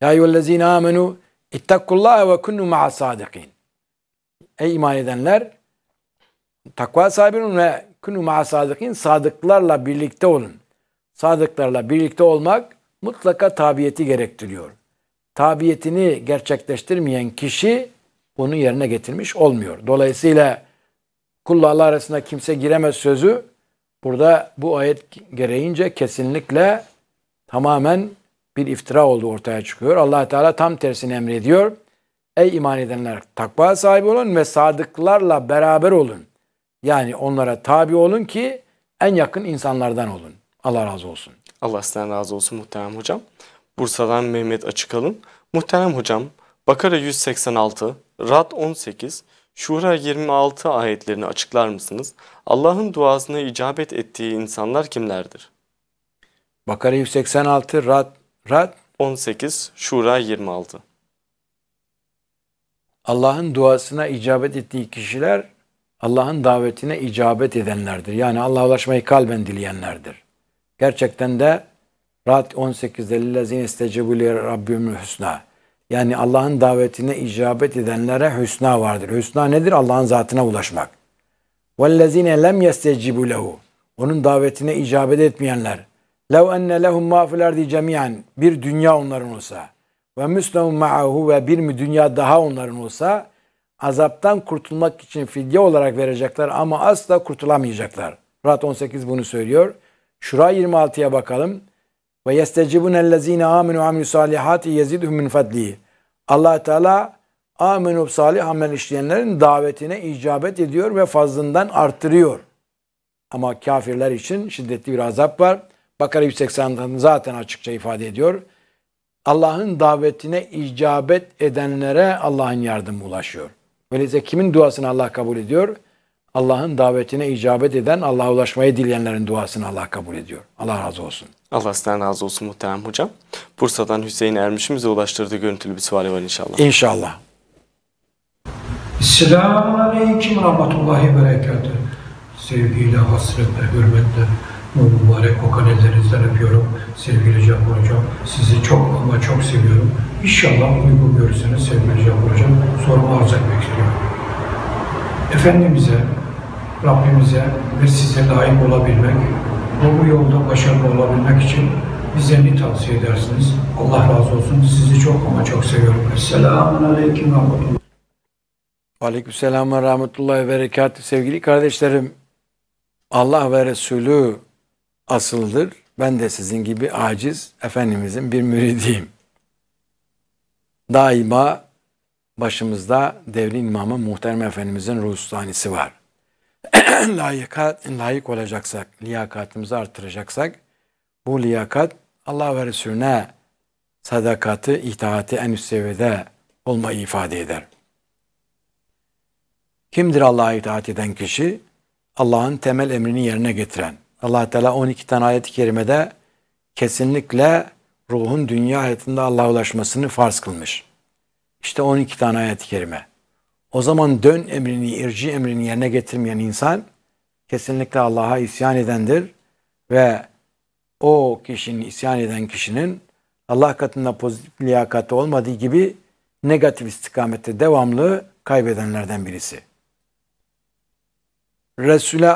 Ya eyyühellezine amenu ittakullaha ve kunnu ma'a sadikin. Ey iman edenler takva sahibi ve kunu ma'a sadikin sadıklarla birlikte olun sadıklarla birlikte olmak mutlaka tabiyeti gerektiriyor. Tabiyetini gerçekleştirmeyen kişi bunu yerine getirmiş olmuyor. Dolayısıyla kulla Allah arasında kimse giremez sözü burada bu ayet gereğince kesinlikle tamamen bir iftira olduğu ortaya çıkıyor. allah Teala tam tersini emrediyor. Ey iman edenler takva sahibi olun ve sadıklarla beraber olun. Yani onlara tabi olun ki en yakın insanlardan olun. Allah razı olsun. Allah sizden razı olsun muhterem hocam. Bursa'dan Mehmet Açıkalın. Muhterem hocam Bakara 186, Rad 18, Şura 26 ayetlerini açıklar mısınız? Allah'ın duasına icabet ettiği insanlar kimlerdir? Bakara 186, Rad, Rad 18, Şura 26. Allah'ın duasına icabet ettiği kişiler Allah'ın davetine icabet edenlerdir. Yani Allah'a ulaşmayı kalben dileyenlerdir gerçekten de Rahat 18'de lillezine istecebüle Rabbim hüsna. Yani Allah'ın davetine icabet edenlere hüsna vardır. Hüsna nedir? Allah'ın zatına ulaşmak. Vellezine lem yestecibu lehu. Onun davetine icabet etmeyenler. Lev enne lehum ma fil cemiyen. Bir dünya onların olsa. Ve müslehum ma'ahu ve bir mi dünya daha onların olsa. Azaptan kurtulmak için fidye olarak verecekler ama asla kurtulamayacaklar. Rahat 18 bunu söylüyor. Şura 26'ya bakalım. Ve yestecibunellezine aminu amilü salihati yezidhum min fadlihi. allah Teala aminu salih amel işleyenlerin davetine icabet ediyor ve fazlından arttırıyor. Ama kafirler için şiddetli bir azap var. Bakara 180'den zaten açıkça ifade ediyor. Allah'ın davetine icabet edenlere Allah'ın yardımı ulaşıyor. Öyleyse kimin duasını Allah kabul ediyor? Allah'ın davetine icabet eden, Allah'a ulaşmayı dileyenlerin duasını Allah kabul ediyor. Allah razı olsun. Allah sizden razı olsun muhterem hocam. Bursa'dan Hüseyin Ermiş'in bize ulaştırdığı görüntülü bir suali var inşallah. İnşallah. Selamun Aleyküm Rahmetullahi Berekatü. Sevgiyle, hasretle, hürmetle mübarek kokan ellerinizden öpüyorum. Sevgili Can Hocam, sizi çok ama çok seviyorum. İnşallah uygun görürseniz sevgili Can Hocam sorumu arz etmek istiyorum. Efendimiz'e Rabbimize ve size layık olabilmek, bu yolda başarılı olabilmek için bize ne tavsiye edersiniz? Allah razı olsun. Sizi çok ama çok seviyorum. Selamun Aleyküm ve Rahmetullah. Aleykümselam ve Rahmetullah ve Berekatü. Sevgili kardeşlerim, Allah ve Resulü asıldır. Ben de sizin gibi aciz Efendimizin bir müridiyim. Daima başımızda devrin imamı Muhterem Efendimizin ruhsanisi var. [CLEARS THROAT] layık, layık olacaksak, liyakatimizi artıracaksak bu liyakat Allah ve Resulüne sadakati, itaati en üst seviyede olmayı ifade eder. Kimdir Allah'a itaat eden kişi? Allah'ın temel emrini yerine getiren. allah Teala 12 tane ayet-i kerimede kesinlikle ruhun dünya hayatında Allah'a ulaşmasını farz kılmış. İşte 12 tane ayet-i kerime. O zaman dön emrini, irci emrini yerine getirmeyen insan kesinlikle Allah'a isyan edendir ve o kişinin isyan eden kişinin Allah katında pozitif liyakati olmadığı gibi negatif istikamette devamlı kaybedenlerden birisi. Resul'e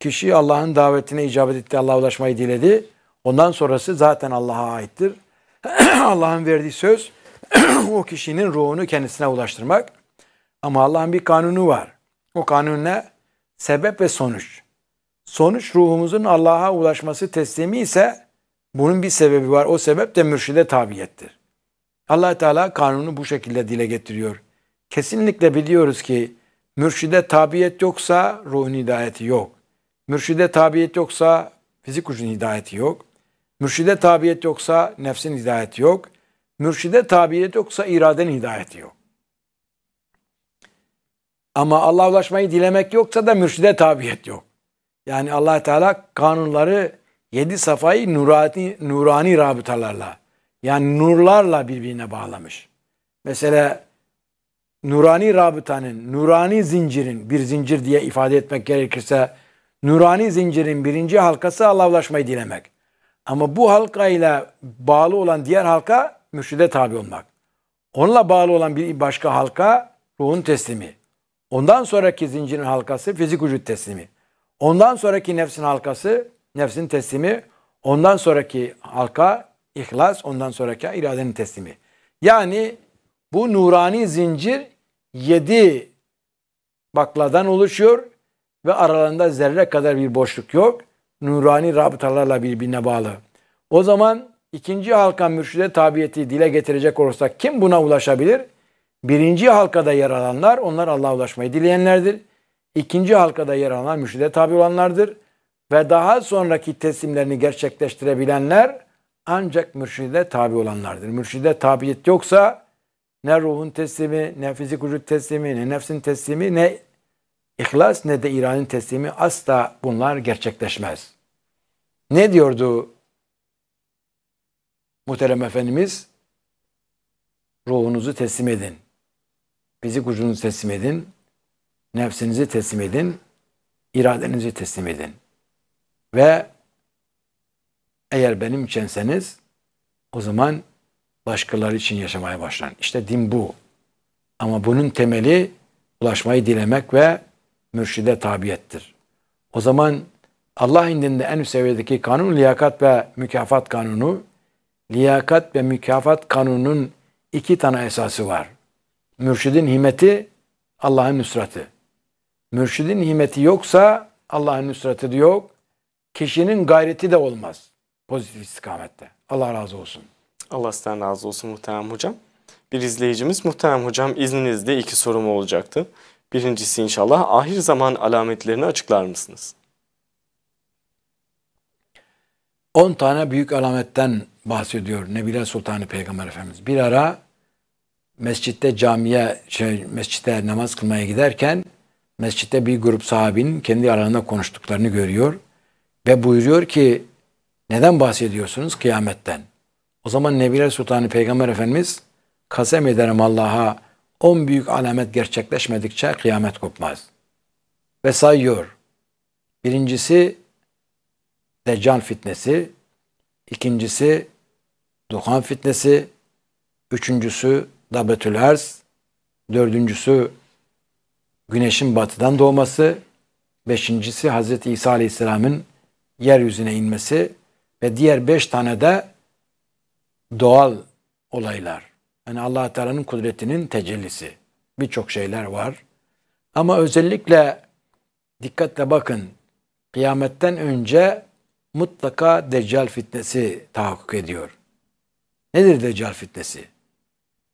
kişi Allah'ın davetine icabet etti, Allah'a ulaşmayı diledi. Ondan sonrası zaten Allah'a aittir. [CLEARS THROAT] Allah'ın verdiği söz [CLEARS THROAT] o kişinin ruhunu kendisine ulaştırmak. Ama Allah'ın bir kanunu var. O kanun ne? Sebep ve sonuç. Sonuç ruhumuzun Allah'a ulaşması teslimi ise bunun bir sebebi var. O sebep de mürşide tabiyettir. allah Teala kanunu bu şekilde dile getiriyor. Kesinlikle biliyoruz ki mürşide tabiyet yoksa ruhun hidayeti yok. Mürşide tabiyet yoksa fizik ucun hidayeti yok. Mürşide tabiyet yoksa nefsin hidayeti yok. Mürşide tabiyet yoksa iraden hidayeti yok. Ama Allah'a ulaşmayı dilemek yoksa da mürşide tabiyet yok. Yani allah Teala kanunları yedi safayı nurani, nurani rabıtalarla yani nurlarla birbirine bağlamış. Mesela nurani rabıtanın, nurani zincirin bir zincir diye ifade etmek gerekirse nurani zincirin birinci halkası Allah'a ulaşmayı dilemek. Ama bu halka ile bağlı olan diğer halka mürşide tabi olmak. Onunla bağlı olan bir başka halka ruhun teslimi. Ondan sonraki zincirin halkası fizik vücut teslimi. Ondan sonraki nefsin halkası nefsin teslimi. Ondan sonraki halka ihlas, ondan sonraki iradenin teslimi. Yani bu nurani zincir yedi bakladan oluşuyor ve aralarında zerre kadar bir boşluk yok. Nurani rabıtalarla birbirine bağlı. O zaman ikinci halka mürşide tabiyeti dile getirecek olursak kim buna ulaşabilir? Birinci halkada yer alanlar onlar Allah'a ulaşmayı dileyenlerdir. İkinci halkada yer alanlar müşride tabi olanlardır. Ve daha sonraki teslimlerini gerçekleştirebilenler ancak mürşide tabi olanlardır. Mürşide tabiyet yoksa ne ruhun teslimi, ne fizik vücut teslimi, ne nefsin teslimi, ne ihlas ne de İran'ın teslimi asla bunlar gerçekleşmez. Ne diyordu muhterem Efendimiz? Ruhunuzu teslim edin. Bizi gücünüzü teslim edin. Nefsinizi teslim edin. iradenizi teslim edin. Ve eğer benim içenseniz o zaman başkaları için yaşamaya başlan. İşte din bu. Ama bunun temeli ulaşmayı dilemek ve mürşide tabiyettir. O zaman Allah indinde en üst seviyedeki kanun liyakat ve mükafat kanunu. Liyakat ve mükafat kanunun iki tane esası var. Mürşidin himeti Allah'ın nüsratı. Mürşidin himeti yoksa Allah'ın nüsratı da yok. Kişinin gayreti de olmaz. Pozitif istikamette. Allah razı olsun. Allah sizden razı olsun muhterem hocam. Bir izleyicimiz muhterem hocam izninizle iki sorum olacaktı. Birincisi inşallah ahir zaman alametlerini açıklar mısınız? 10 tane büyük alametten bahsediyor Nebile Sultanı Peygamber Efendimiz. Bir ara mescitte camiye, şey, mescitte namaz kılmaya giderken mescitte bir grup sahabinin kendi aralarında konuştuklarını görüyor. Ve buyuruyor ki neden bahsediyorsunuz kıyametten? O zaman Nebiler Sultanı Peygamber Efendimiz kasem ederim Allah'a on büyük alamet gerçekleşmedikçe kıyamet kopmaz. Ve sayıyor. Birincisi Deccal fitnesi, ikincisi Duhan fitnesi, üçüncüsü Dabetül Erz. Dördüncüsü güneşin batıdan doğması. Beşincisi Hazreti İsa Aleyhisselam'ın yeryüzüne inmesi ve diğer beş tane de doğal olaylar. Yani allah Teala'nın kudretinin tecellisi. Birçok şeyler var. Ama özellikle dikkatle bakın. Kıyametten önce mutlaka Deccal fitnesi tahakkuk ediyor. Nedir Deccal fitnesi?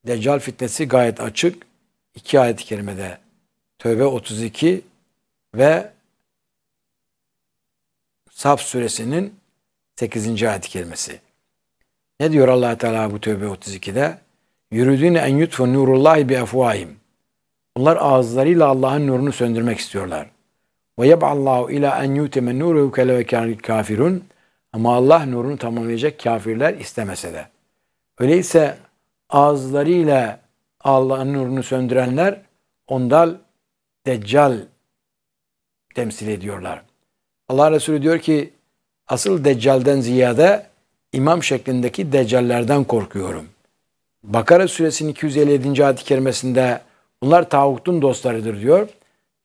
Deccal fitnesi gayet açık. İki ayet-i kerimede Tövbe 32 ve Saf suresinin 8. ayet-i kerimesi. Ne diyor allah Teala bu Tövbe 32'de? Yürüdüğüne en yutfu nurullahi bi afvahim. Bunlar ağızlarıyla Allah'ın nurunu söndürmek istiyorlar. Ve yeb'allahu ila en yuteme nuru kele ve kafirun. Ama Allah nurunu tamamlayacak kafirler istemese de. Öyleyse ağızlarıyla Allah'ın nurunu söndürenler ondal, deccal temsil ediyorlar. Allah Resulü diyor ki asıl deccalden ziyade imam şeklindeki deccallerden korkuyorum. Bakara suresinin 257. ayet-i kerimesinde bunlar tağutun dostlarıdır diyor.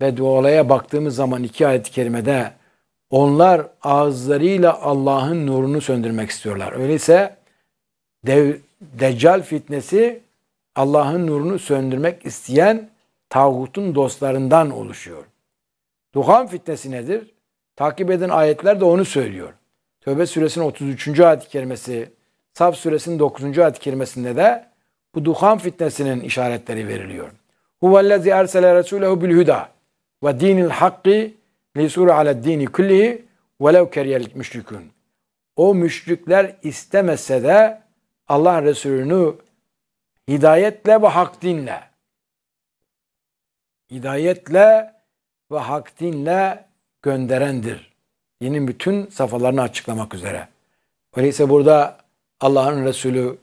Ve dualaya baktığımız zaman iki ayet-i kerimede onlar ağızlarıyla Allah'ın nurunu söndürmek istiyorlar. Öyleyse dev, Deccal fitnesi Allah'ın nurunu söndürmek isteyen tağutun dostlarından oluşuyor. Duhan fitnesi nedir? Takip eden ayetler de onu söylüyor. Tövbe suresinin 33. ayet-i kerimesi, Saf suresinin 9. ayet-i kerimesinde de bu duhan fitnesinin işaretleri veriliyor. Huvellezî ersele resûlehu bil hüda ve dinil hakki lisûre ala dini kullihi velev keriyel müşrikûn. O müşrikler istemese de Allah Resulü'nü hidayetle ve hak dinle. Hidayetle ve hak dinle gönderendir. Dinin bütün safhalarını açıklamak üzere. Öyleyse burada Allah'ın Resulü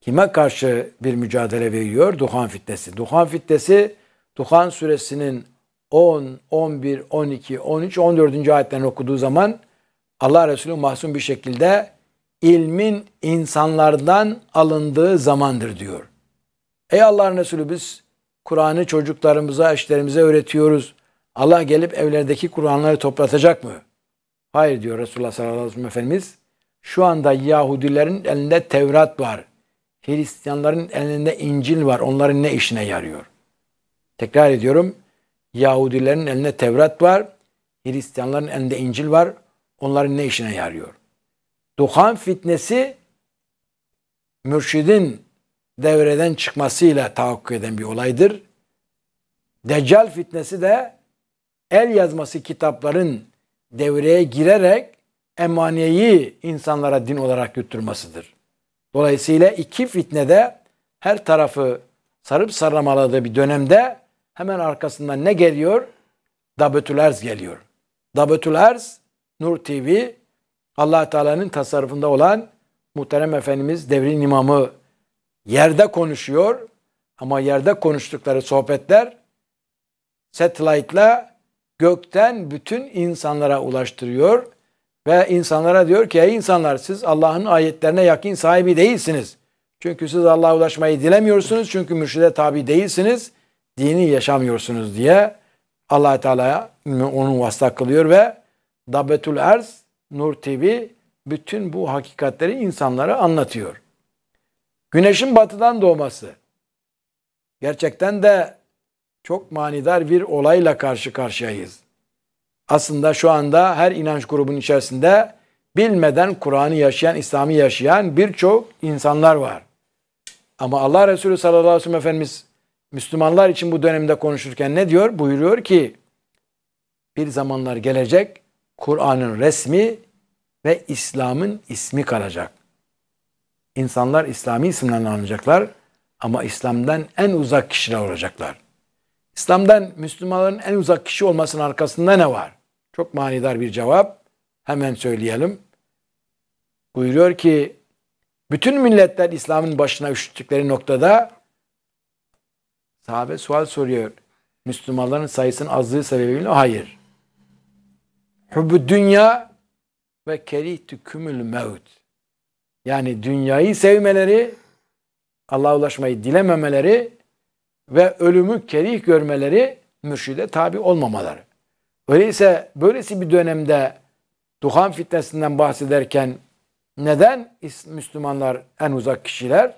kime karşı bir mücadele veriyor? Duhan fitnesi. Duhan fitnesi Duhan suresinin 10, 11, 12, 13, 14. ayetlerini okuduğu zaman Allah Resulü mahzun bir şekilde ilmin insanlardan alındığı zamandır diyor. Ey Allah'ın Resulü biz Kur'an'ı çocuklarımıza, eşlerimize öğretiyoruz. Allah gelip evlerdeki Kur'anları toplatacak mı? Hayır diyor Resulullah sallallahu aleyhi ve sellem Efendimiz. Şu anda Yahudilerin elinde Tevrat var. Hristiyanların elinde İncil var. Onların ne işine yarıyor? Tekrar ediyorum. Yahudilerin elinde Tevrat var. Hristiyanların elinde İncil var. Onların ne işine yarıyor? Duhan fitnesi mürşidin devreden çıkmasıyla tahakkuk eden bir olaydır. Deccal fitnesi de el yazması kitapların devreye girerek emaniyeyi insanlara din olarak yutturmasıdır. Dolayısıyla iki fitnede her tarafı sarıp sarlamaladığı bir dönemde hemen arkasından ne geliyor? Dabötül Erz geliyor. Dabötül Erz, Nur TV allah Teala'nın tasarrufunda olan muhterem Efendimiz devrin imamı yerde konuşuyor ama yerde konuştukları sohbetler satellite'la gökten bütün insanlara ulaştırıyor ve insanlara diyor ki ey insanlar siz Allah'ın ayetlerine yakın sahibi değilsiniz. Çünkü siz Allah'a ulaşmayı dilemiyorsunuz. Çünkü mürşide tabi değilsiniz. Dini yaşamıyorsunuz diye allah Teala onun vasıta kılıyor ve Dabetül Erz Nur TV bütün bu hakikatleri insanlara anlatıyor. Güneşin batıdan doğması gerçekten de çok manidar bir olayla karşı karşıyayız. Aslında şu anda her inanç grubunun içerisinde bilmeden Kur'an'ı yaşayan, İslam'ı yaşayan birçok insanlar var. Ama Allah Resulü sallallahu aleyhi ve sellem Efendimiz Müslümanlar için bu dönemde konuşurken ne diyor? Buyuruyor ki bir zamanlar gelecek Kur'an'ın resmi ve İslam'ın ismi kalacak. İnsanlar İslami isimlerle anacaklar ama İslam'dan en uzak kişiler olacaklar. İslam'dan Müslümanların en uzak kişi olmasının arkasında ne var? Çok manidar bir cevap. Hemen söyleyelim. Buyuruyor ki bütün milletler İslam'ın başına üşüttükleri noktada sahabe sual soruyor. Müslümanların sayısının azlığı sebebiyle hayır. Hübü dünya ve kerih kümül mevt. Yani dünyayı sevmeleri, Allah'a ulaşmayı dilememeleri ve ölümü kerih görmeleri mürşide tabi olmamaları. Öyleyse böylesi bir dönemde Duhan fitnesinden bahsederken neden Müslümanlar en uzak kişiler?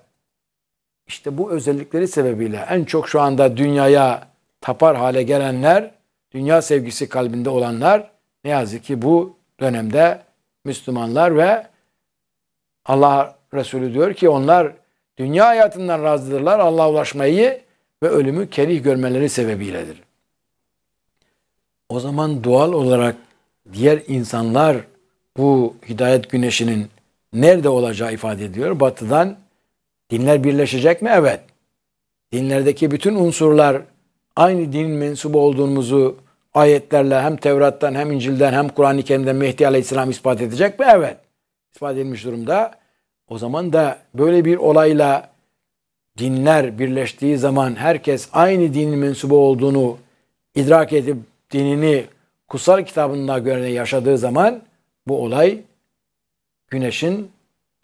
İşte bu özellikleri sebebiyle en çok şu anda dünyaya tapar hale gelenler, dünya sevgisi kalbinde olanlar ne yazık ki bu dönemde Müslümanlar ve Allah Resulü diyor ki onlar dünya hayatından razıdırlar. Allah'a ulaşmayı ve ölümü kerih görmeleri sebebiyledir. O zaman doğal olarak diğer insanlar bu hidayet güneşinin nerede olacağı ifade ediyor. Batıdan dinler birleşecek mi? Evet. Dinlerdeki bütün unsurlar aynı din mensubu olduğumuzu ayetlerle hem Tevrat'tan hem İncil'den hem Kur'an-ı Kerim'den Mehdi Aleyhisselam ispat edecek mi? Evet. İspat edilmiş durumda. O zaman da böyle bir olayla dinler birleştiği zaman herkes aynı dinin mensubu olduğunu idrak edip dinini kutsal kitabında göre yaşadığı zaman bu olay güneşin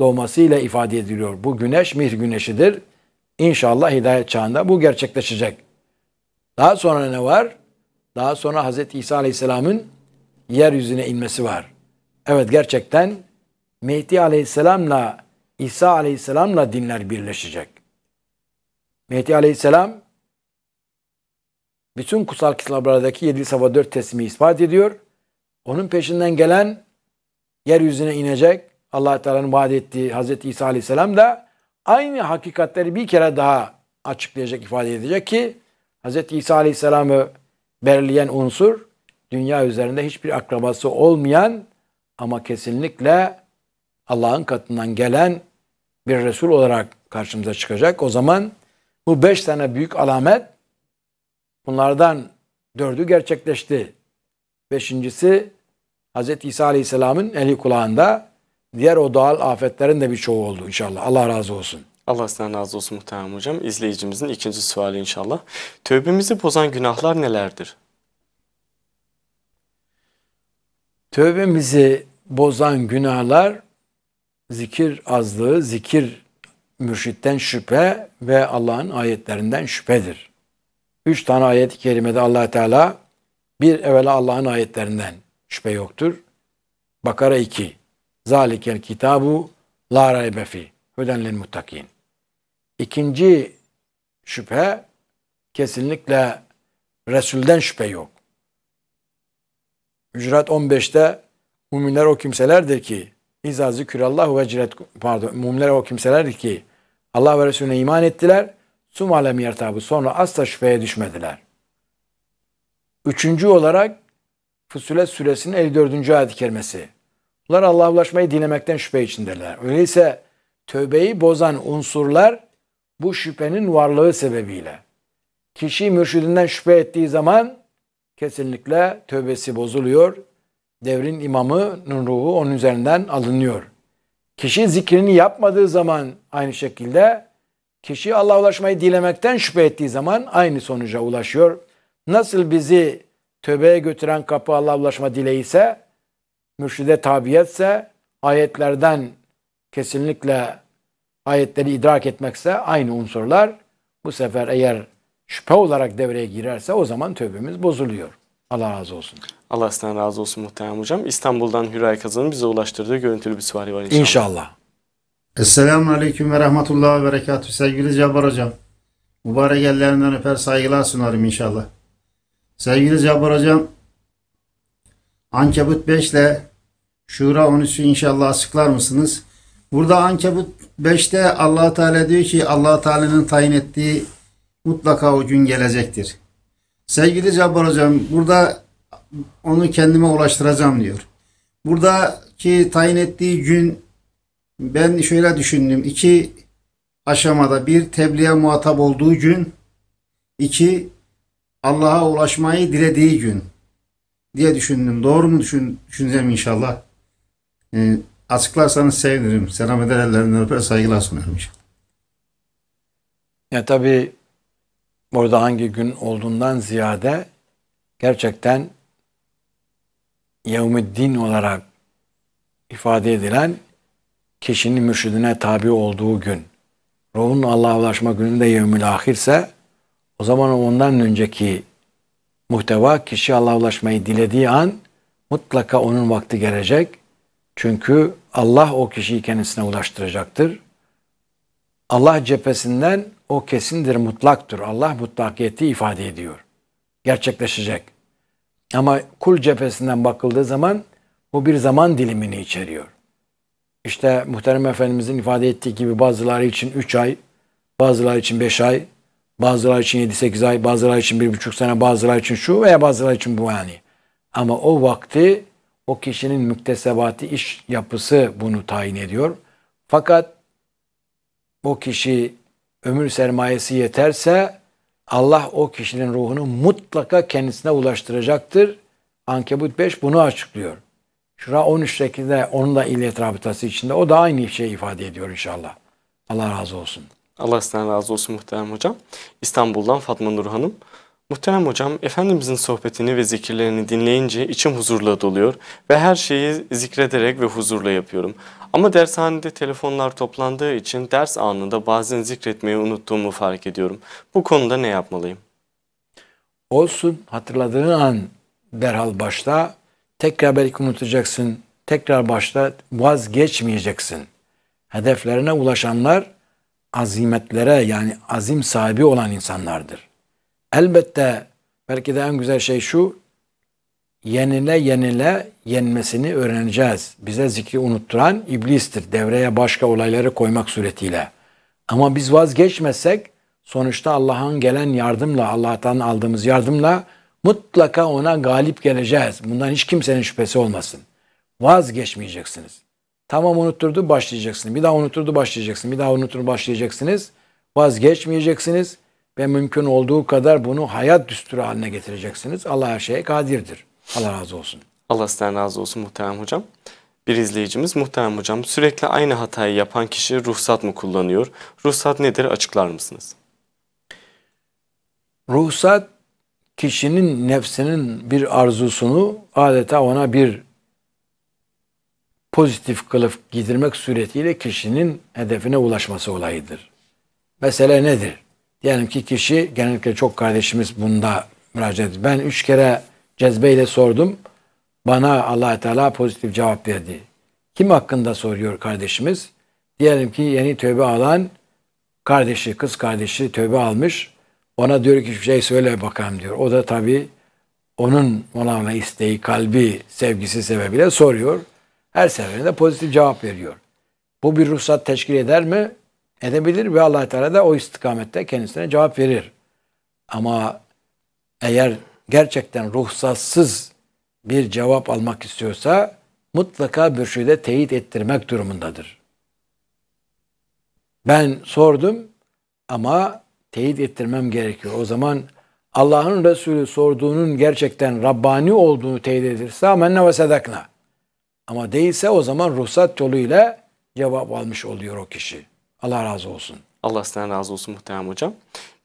doğmasıyla ifade ediliyor. Bu güneş mihr güneşidir. İnşallah hidayet çağında bu gerçekleşecek. Daha sonra ne var? Daha sonra Hz. İsa Aleyhisselam'ın yeryüzüne inmesi var. Evet gerçekten Mehdi Aleyhisselam'la İsa Aleyhisselam'la dinler birleşecek. Mehdi Aleyhisselam bütün kutsal kitaplardaki 7 sabah 4 teslimi ispat ediyor. Onun peşinden gelen yeryüzüne inecek. allah Teala'nın vaat ettiği Hz. İsa Aleyhisselam da aynı hakikatleri bir kere daha açıklayacak, ifade edecek ki Hz. İsa Aleyhisselam'ı belirleyen unsur dünya üzerinde hiçbir akrabası olmayan ama kesinlikle Allah'ın katından gelen bir Resul olarak karşımıza çıkacak. O zaman bu beş tane büyük alamet bunlardan dördü gerçekleşti. Beşincisi Hz. İsa Aleyhisselam'ın eli kulağında diğer o doğal afetlerin de birçoğu oldu inşallah. Allah razı olsun. Allah sizden razı olsun muhterem hocam. İzleyicimizin ikinci suali inşallah. Tövbemizi bozan günahlar nelerdir? Tövbemizi bozan günahlar zikir azlığı, zikir mürşitten şüphe ve Allah'ın ayetlerinden şüphedir. Üç tane ayet-i kerimede allah Teala bir evvela Allah'ın ayetlerinden şüphe yoktur. Bakara 2 Zalikel kitabu la raybe fi. Hüdenlil muttakin. İkinci şüphe kesinlikle Resul'den şüphe yok. Hücrat 15'te müminler o kimselerdir ki İzazı kürallahu ve ciret pardon müminler o kimselerdir ki Allah ve Resulüne iman ettiler. Sumalem yertabı sonra asla şüpheye düşmediler. Üçüncü olarak Fusilet suresinin 54. ayet-i kerimesi. Bunlar Allah'a ulaşmayı dinlemekten şüphe içindeler. Öyleyse tövbeyi bozan unsurlar bu şüphenin varlığı sebebiyle kişi mürşidinden şüphe ettiği zaman kesinlikle tövbesi bozuluyor. Devrin imamı ruhu onun üzerinden alınıyor. Kişi zikrini yapmadığı zaman aynı şekilde kişi Allah'a ulaşmayı dilemekten şüphe ettiği zaman aynı sonuca ulaşıyor. Nasıl bizi tövbeye götüren kapı Allah'a ulaşma dileği ise, mürşide tabiyetse, ayetlerden kesinlikle ayetleri idrak etmekse aynı unsurlar bu sefer eğer şüphe olarak devreye girerse o zaman tövbemiz bozuluyor. Allah razı olsun. Allah sizden razı olsun muhterem hocam. İstanbul'dan Hüray Kazan'ın bize ulaştırdığı görüntülü bir suali var inşallah. İnşallah. Esselamu Aleyküm ve Rahmetullah ve Berekatü. Sevgili Cabbar Hocam, mübarek ellerinden öper saygılar sunarım inşallah. Sevgili Cabbar Hocam, Ankebut 5 ile Şura 13'ü inşallah açıklar mısınız? Burada Ankebut 5'te allah Teala diyor ki allah Teala'nın tayin ettiği mutlaka o gün gelecektir. Sevgili Cabbar Hocam burada onu kendime ulaştıracağım diyor. Buradaki tayin ettiği gün ben şöyle düşündüm. İki aşamada bir tebliğe muhatap olduğu gün iki Allah'a ulaşmayı dilediği gün diye düşündüm. Doğru mu düşün, düşüneceğim inşallah? Ee, açıklarsanız sevinirim. Selam eder ellerinden öper saygılar sunarım. Ya tabii burada hangi gün olduğundan ziyade gerçekten Yevmiddin olarak ifade edilen kişinin mürşidine tabi olduğu gün. Ruhun Allah'a ulaşma günü de yevmül ahirse o zaman ondan önceki muhteva kişi Allah'a ulaşmayı dilediği an mutlaka onun vakti gelecek çünkü Allah o kişiyi kendisine ulaştıracaktır. Allah cephesinden o kesindir, mutlaktır. Allah mutlakiyeti ifade ediyor. Gerçekleşecek. Ama kul cephesinden bakıldığı zaman bu bir zaman dilimini içeriyor. İşte muhterem Efendimizin ifade ettiği gibi bazıları için 3 ay, bazıları için 5 ay, bazıları için 7-8 ay, bazıları için 1,5 sene, bazıları için şu veya bazıları için bu yani. Ama o vakti o kişinin müktesebatı iş yapısı bunu tayin ediyor. Fakat o kişi ömür sermayesi yeterse Allah o kişinin ruhunu mutlaka kendisine ulaştıracaktır. Ankebut 5 bunu açıklıyor. Şura 13'tekinde onunla illet rabıtası içinde o da aynı şeyi ifade ediyor inşallah. Allah razı olsun. Allah sizden razı olsun muhterem hocam. İstanbul'dan Fatma Nur Hanım. Muhterem hocam, Efendimizin sohbetini ve zikirlerini dinleyince içim huzurla doluyor ve her şeyi zikrederek ve huzurla yapıyorum. Ama dershanede telefonlar toplandığı için ders anında bazen zikretmeyi unuttuğumu fark ediyorum. Bu konuda ne yapmalıyım? Olsun, hatırladığın an derhal başla, tekrar belki unutacaksın, tekrar başla, vazgeçmeyeceksin. Hedeflerine ulaşanlar azimetlere yani azim sahibi olan insanlardır. Elbette belki de en güzel şey şu, yenile yenile yenmesini öğreneceğiz. Bize zikri unutturan iblistir. Devreye başka olayları koymak suretiyle. Ama biz vazgeçmezsek sonuçta Allah'ın gelen yardımla, Allah'tan aldığımız yardımla mutlaka ona galip geleceğiz. Bundan hiç kimsenin şüphesi olmasın. Vazgeçmeyeceksiniz. Tamam unutturdu başlayacaksınız. Bir daha unutturdu başlayacaksınız. Bir daha unutturdu başlayacaksınız. Vazgeçmeyeceksiniz ve mümkün olduğu kadar bunu hayat düsturu haline getireceksiniz. Allah her şeye kadirdir. Allah razı olsun. Allah sizden razı olsun muhterem hocam. Bir izleyicimiz muhterem hocam sürekli aynı hatayı yapan kişi ruhsat mı kullanıyor? Ruhsat nedir açıklar mısınız? Ruhsat kişinin nefsinin bir arzusunu adeta ona bir pozitif kılıf giydirmek suretiyle kişinin hedefine ulaşması olayıdır. Mesele nedir? Diyelim ki kişi genellikle çok kardeşimiz bunda müracaat ediyor. Ben üç kere cezbeyle sordum. Bana allah Teala pozitif cevap verdi. Kim hakkında soruyor kardeşimiz? Diyelim ki yeni tövbe alan kardeşi, kız kardeşi tövbe almış. Ona diyor ki hiçbir şey söyle bakalım diyor. O da tabii onun Mevlana isteği, kalbi, sevgisi sebebiyle soruyor. Her seferinde pozitif cevap veriyor. Bu bir ruhsat teşkil eder mi? edebilir ve allah Teala da o istikamette kendisine cevap verir. Ama eğer gerçekten ruhsatsız bir cevap almak istiyorsa mutlaka bir teyit ettirmek durumundadır. Ben sordum ama teyit ettirmem gerekiyor. O zaman Allah'ın Resulü sorduğunun gerçekten Rabbani olduğunu teyit edilirse amenna ve sedakna. Ama değilse o zaman ruhsat yoluyla cevap almış oluyor o kişi. Allah razı olsun. Allah sizden razı olsun muhterem hocam.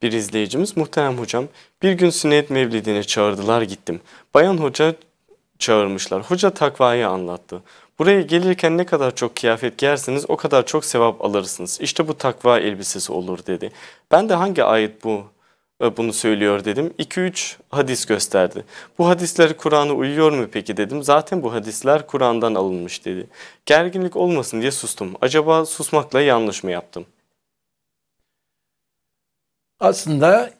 Bir izleyicimiz muhterem hocam bir gün sünnet mevlidine çağırdılar gittim. Bayan hoca çağırmışlar. Hoca takvayı anlattı. Buraya gelirken ne kadar çok kıyafet giyersiniz o kadar çok sevap alırsınız. İşte bu takva elbisesi olur dedi. Ben de hangi ayet bu e, bunu söylüyor dedim. 2-3 hadis gösterdi. Bu hadisler Kur'an'a uyuyor mu peki dedim. Zaten bu hadisler Kur'an'dan alınmış dedi. Gerginlik olmasın diye sustum. Acaba susmakla yanlış mı yaptım? Aslında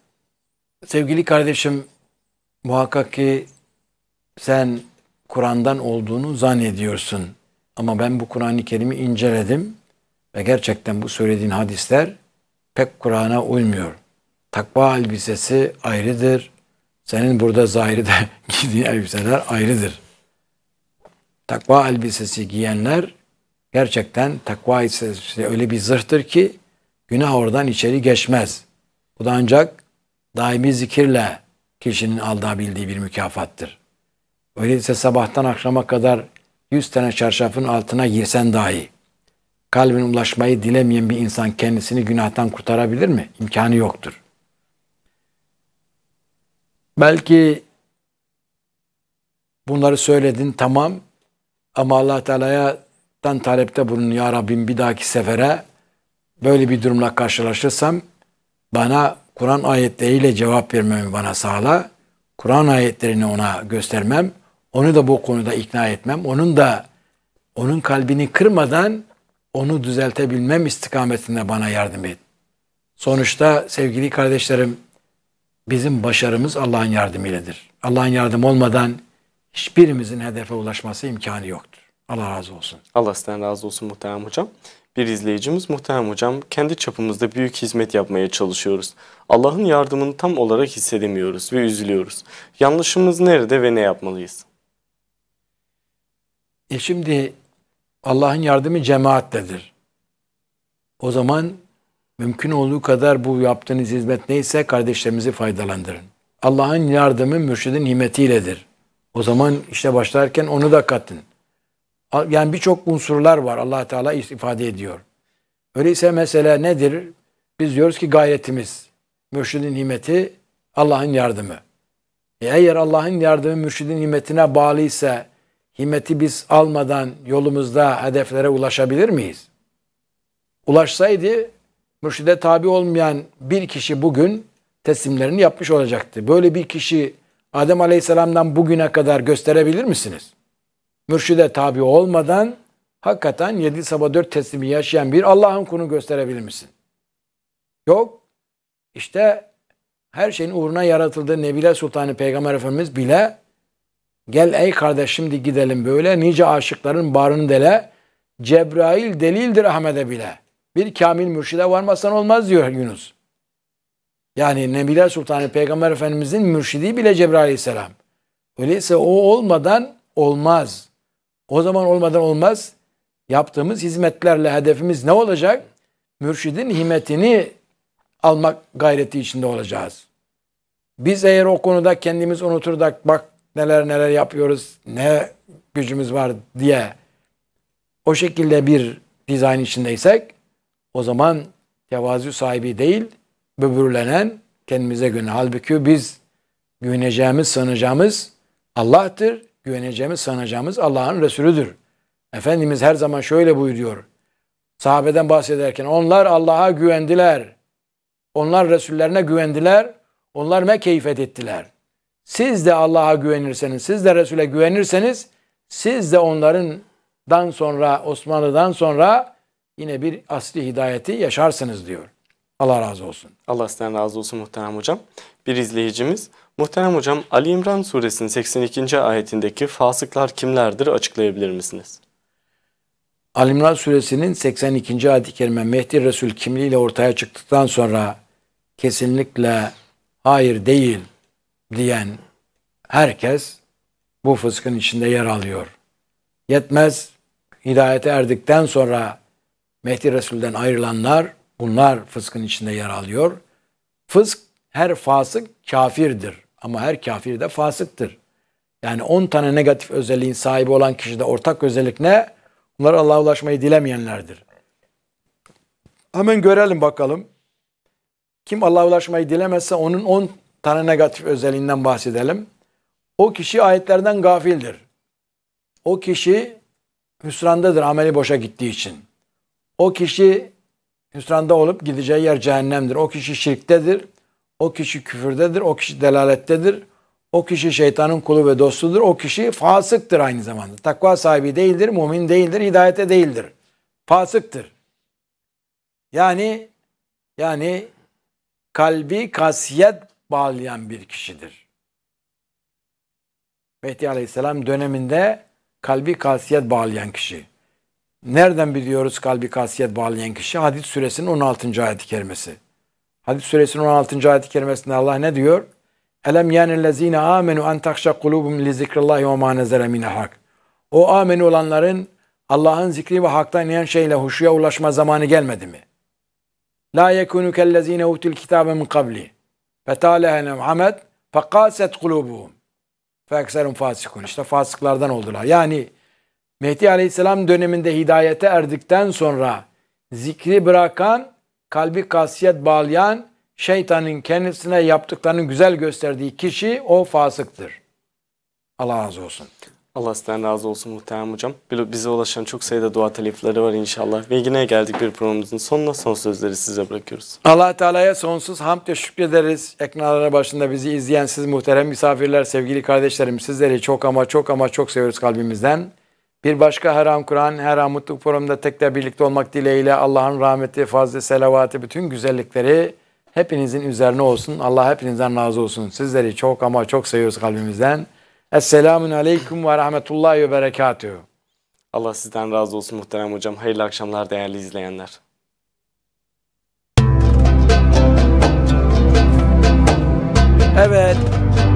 sevgili kardeşim muhakkak ki sen Kur'an'dan olduğunu zannediyorsun. Ama ben bu Kur'an-ı Kerim'i inceledim ve gerçekten bu söylediğin hadisler pek Kur'an'a uymuyor. Takva elbisesi ayrıdır. Senin burada zahirde [LAUGHS] giydiğin elbiseler ayrıdır. Takva elbisesi giyenler gerçekten takva elbisesi öyle bir zırhtır ki günah oradan içeri geçmez. Bu da ancak daimi zikirle kişinin aldabildiği bir mükafattır. Öyleyse sabahtan akşama kadar yüz tane çarşafın altına girsen dahi kalbin ulaşmayı dilemeyen bir insan kendisini günahtan kurtarabilir mi? İmkanı yoktur. Belki bunları söyledin tamam ama Allah Teala'dan talepte bulun ya Rabbim bir dahaki sefere böyle bir durumla karşılaşırsam bana Kur'an ayetleriyle cevap vermemi bana sağla. Kur'an ayetlerini ona göstermem. Onu da bu konuda ikna etmem. Onun da onun kalbini kırmadan onu düzeltebilmem istikametinde bana yardım et. Sonuçta sevgili kardeşlerim Bizim başarımız Allah'ın yardımıyledir. Allah'ın yardım olmadan hiçbirimizin hedefe ulaşması imkanı yoktur. Allah razı olsun. Allah sizden razı olsun muhterem hocam. Bir izleyicimiz muhterem hocam kendi çapımızda büyük hizmet yapmaya çalışıyoruz. Allah'ın yardımını tam olarak hissedemiyoruz ve üzülüyoruz. Yanlışımız nerede ve ne yapmalıyız? E şimdi Allah'ın yardımı cemaattedir. O zaman Mümkün olduğu kadar bu yaptığınız hizmet neyse kardeşlerimizi faydalandırın. Allah'ın yardımı mürşidin himetiyledir. O zaman işte başlarken onu da katın. Yani birçok unsurlar var allah Teala ifade ediyor. Öyleyse mesela nedir? Biz diyoruz ki gayretimiz, mürşidin nimeti Allah'ın yardımı. E eğer Allah'ın yardımı mürşidin nimetine bağlıysa, himeti biz almadan yolumuzda hedeflere ulaşabilir miyiz? Ulaşsaydı mürşide tabi olmayan bir kişi bugün teslimlerini yapmış olacaktı. Böyle bir kişi Adem Aleyhisselam'dan bugüne kadar gösterebilir misiniz? Mürşide tabi olmadan hakikaten yedi sabah dört teslimi yaşayan bir Allah'ın kunu gösterebilir misin? Yok. İşte her şeyin uğruna yaratıldığı Nebile Sultanı Peygamber Efendimiz bile gel ey kardeş şimdi gidelim böyle nice aşıkların barını dele Cebrail delildir Ahmet'e bile bir kamil mürşide varmazsan olmaz diyor Yunus. Yani Nebiler Sultanı Peygamber Efendimizin mürşidi bile Cebrail Aleyhisselam. Öyleyse o olmadan olmaz. O zaman olmadan olmaz. Yaptığımız hizmetlerle hedefimiz ne olacak? Mürşidin himetini almak gayreti içinde olacağız. Biz eğer o konuda kendimiz unutur bak neler neler yapıyoruz, ne gücümüz var diye o şekilde bir dizayn içindeysek o zaman tevazu sahibi değil, böbürlenen kendimize güne. Halbuki biz güveneceğimiz, sanacağımız Allah'tır. Güveneceğimiz, sanacağımız Allah'ın Resulüdür. Efendimiz her zaman şöyle buyuruyor. Sahabeden bahsederken onlar Allah'a güvendiler. Onlar Resullerine güvendiler. Onlar me ettiler. Siz de Allah'a güvenirseniz, siz de Resul'e güvenirseniz, siz de onlarından sonra, Osmanlı'dan sonra yine bir asli hidayeti yaşarsınız diyor. Allah razı olsun. Allah sizden razı olsun muhterem hocam. Bir izleyicimiz, muhterem hocam Ali İmran suresinin 82. ayetindeki fasıklar kimlerdir açıklayabilir misiniz? Ali İmran suresinin 82. ayet-i kerime Mehdi Resul kimliğiyle ortaya çıktıktan sonra kesinlikle hayır değil diyen herkes bu fıskın içinde yer alıyor. Yetmez hidayete erdikten sonra Mehdi Resul'den ayrılanlar bunlar fıskın içinde yer alıyor. Fısk her fasık kafirdir ama her kafir de fasıktır. Yani 10 tane negatif özelliğin sahibi olan kişide ortak özellik ne? Bunlar Allah'a ulaşmayı dilemeyenlerdir. Hemen görelim bakalım. Kim Allah'a ulaşmayı dilemezse onun 10 tane negatif özelliğinden bahsedelim. O kişi ayetlerden gafildir. O kişi hüsrandadır ameli boşa gittiği için. O kişi hüsranda olup gideceği yer cehennemdir. O kişi şirktedir. O kişi küfürdedir. O kişi delalettedir. O kişi şeytanın kulu ve dostudur. O kişi fasıktır aynı zamanda. Takva sahibi değildir, mumin değildir, hidayete değildir. Fasıktır. Yani yani kalbi kasiyet bağlayan bir kişidir. Mehdi Aleyhisselam döneminde kalbi kasiyet bağlayan kişi. Nereden biliyoruz kalbi kasiyet bağlayan kişi? Hadis suresinin 16. ayet-i kerimesi. Hadis suresinin 16. ayet-i kerimesinde Allah ne diyor? Elem yenellezine amenu en takşa kulubum li zikrillahi ve ma nezele hak. O ameni olanların Allah'ın zikri ve haktan inen şeyle huşuya ulaşma zamanı gelmedi mi? La yekunu kellezine utul kitabe min kabli. Fetâlehen emhamet fekâset kulubuhum. Fekserum fasikun. İşte fasıklardan oldular. Yani Mehdi Aleyhisselam döneminde hidayete erdikten sonra zikri bırakan, kalbi kasiyet bağlayan, şeytanın kendisine yaptıklarını güzel gösterdiği kişi o fasıktır. Allah razı olsun. Allah sizden razı olsun muhterem hocam. Bize ulaşan çok sayıda dua talifleri var inşallah. Ve yine geldik bir programımızın sonuna son sözleri size bırakıyoruz. allah Teala'ya sonsuz hamd ve şükrederiz. Ekranlara başında bizi izleyen siz muhterem misafirler, sevgili kardeşlerim sizleri çok ama çok ama çok seviyoruz kalbimizden. Bir başka her an Kur'an, her an mutluluk programında tekrar birlikte olmak dileğiyle Allah'ın rahmeti, fazla selavatı, bütün güzellikleri hepinizin üzerine olsun. Allah hepinizden razı olsun. Sizleri çok ama çok seviyoruz kalbimizden. Esselamun Aleyküm ve Rahmetullahi ve Berekatühü. Allah sizden razı olsun muhterem hocam. Hayırlı akşamlar değerli izleyenler. Evet.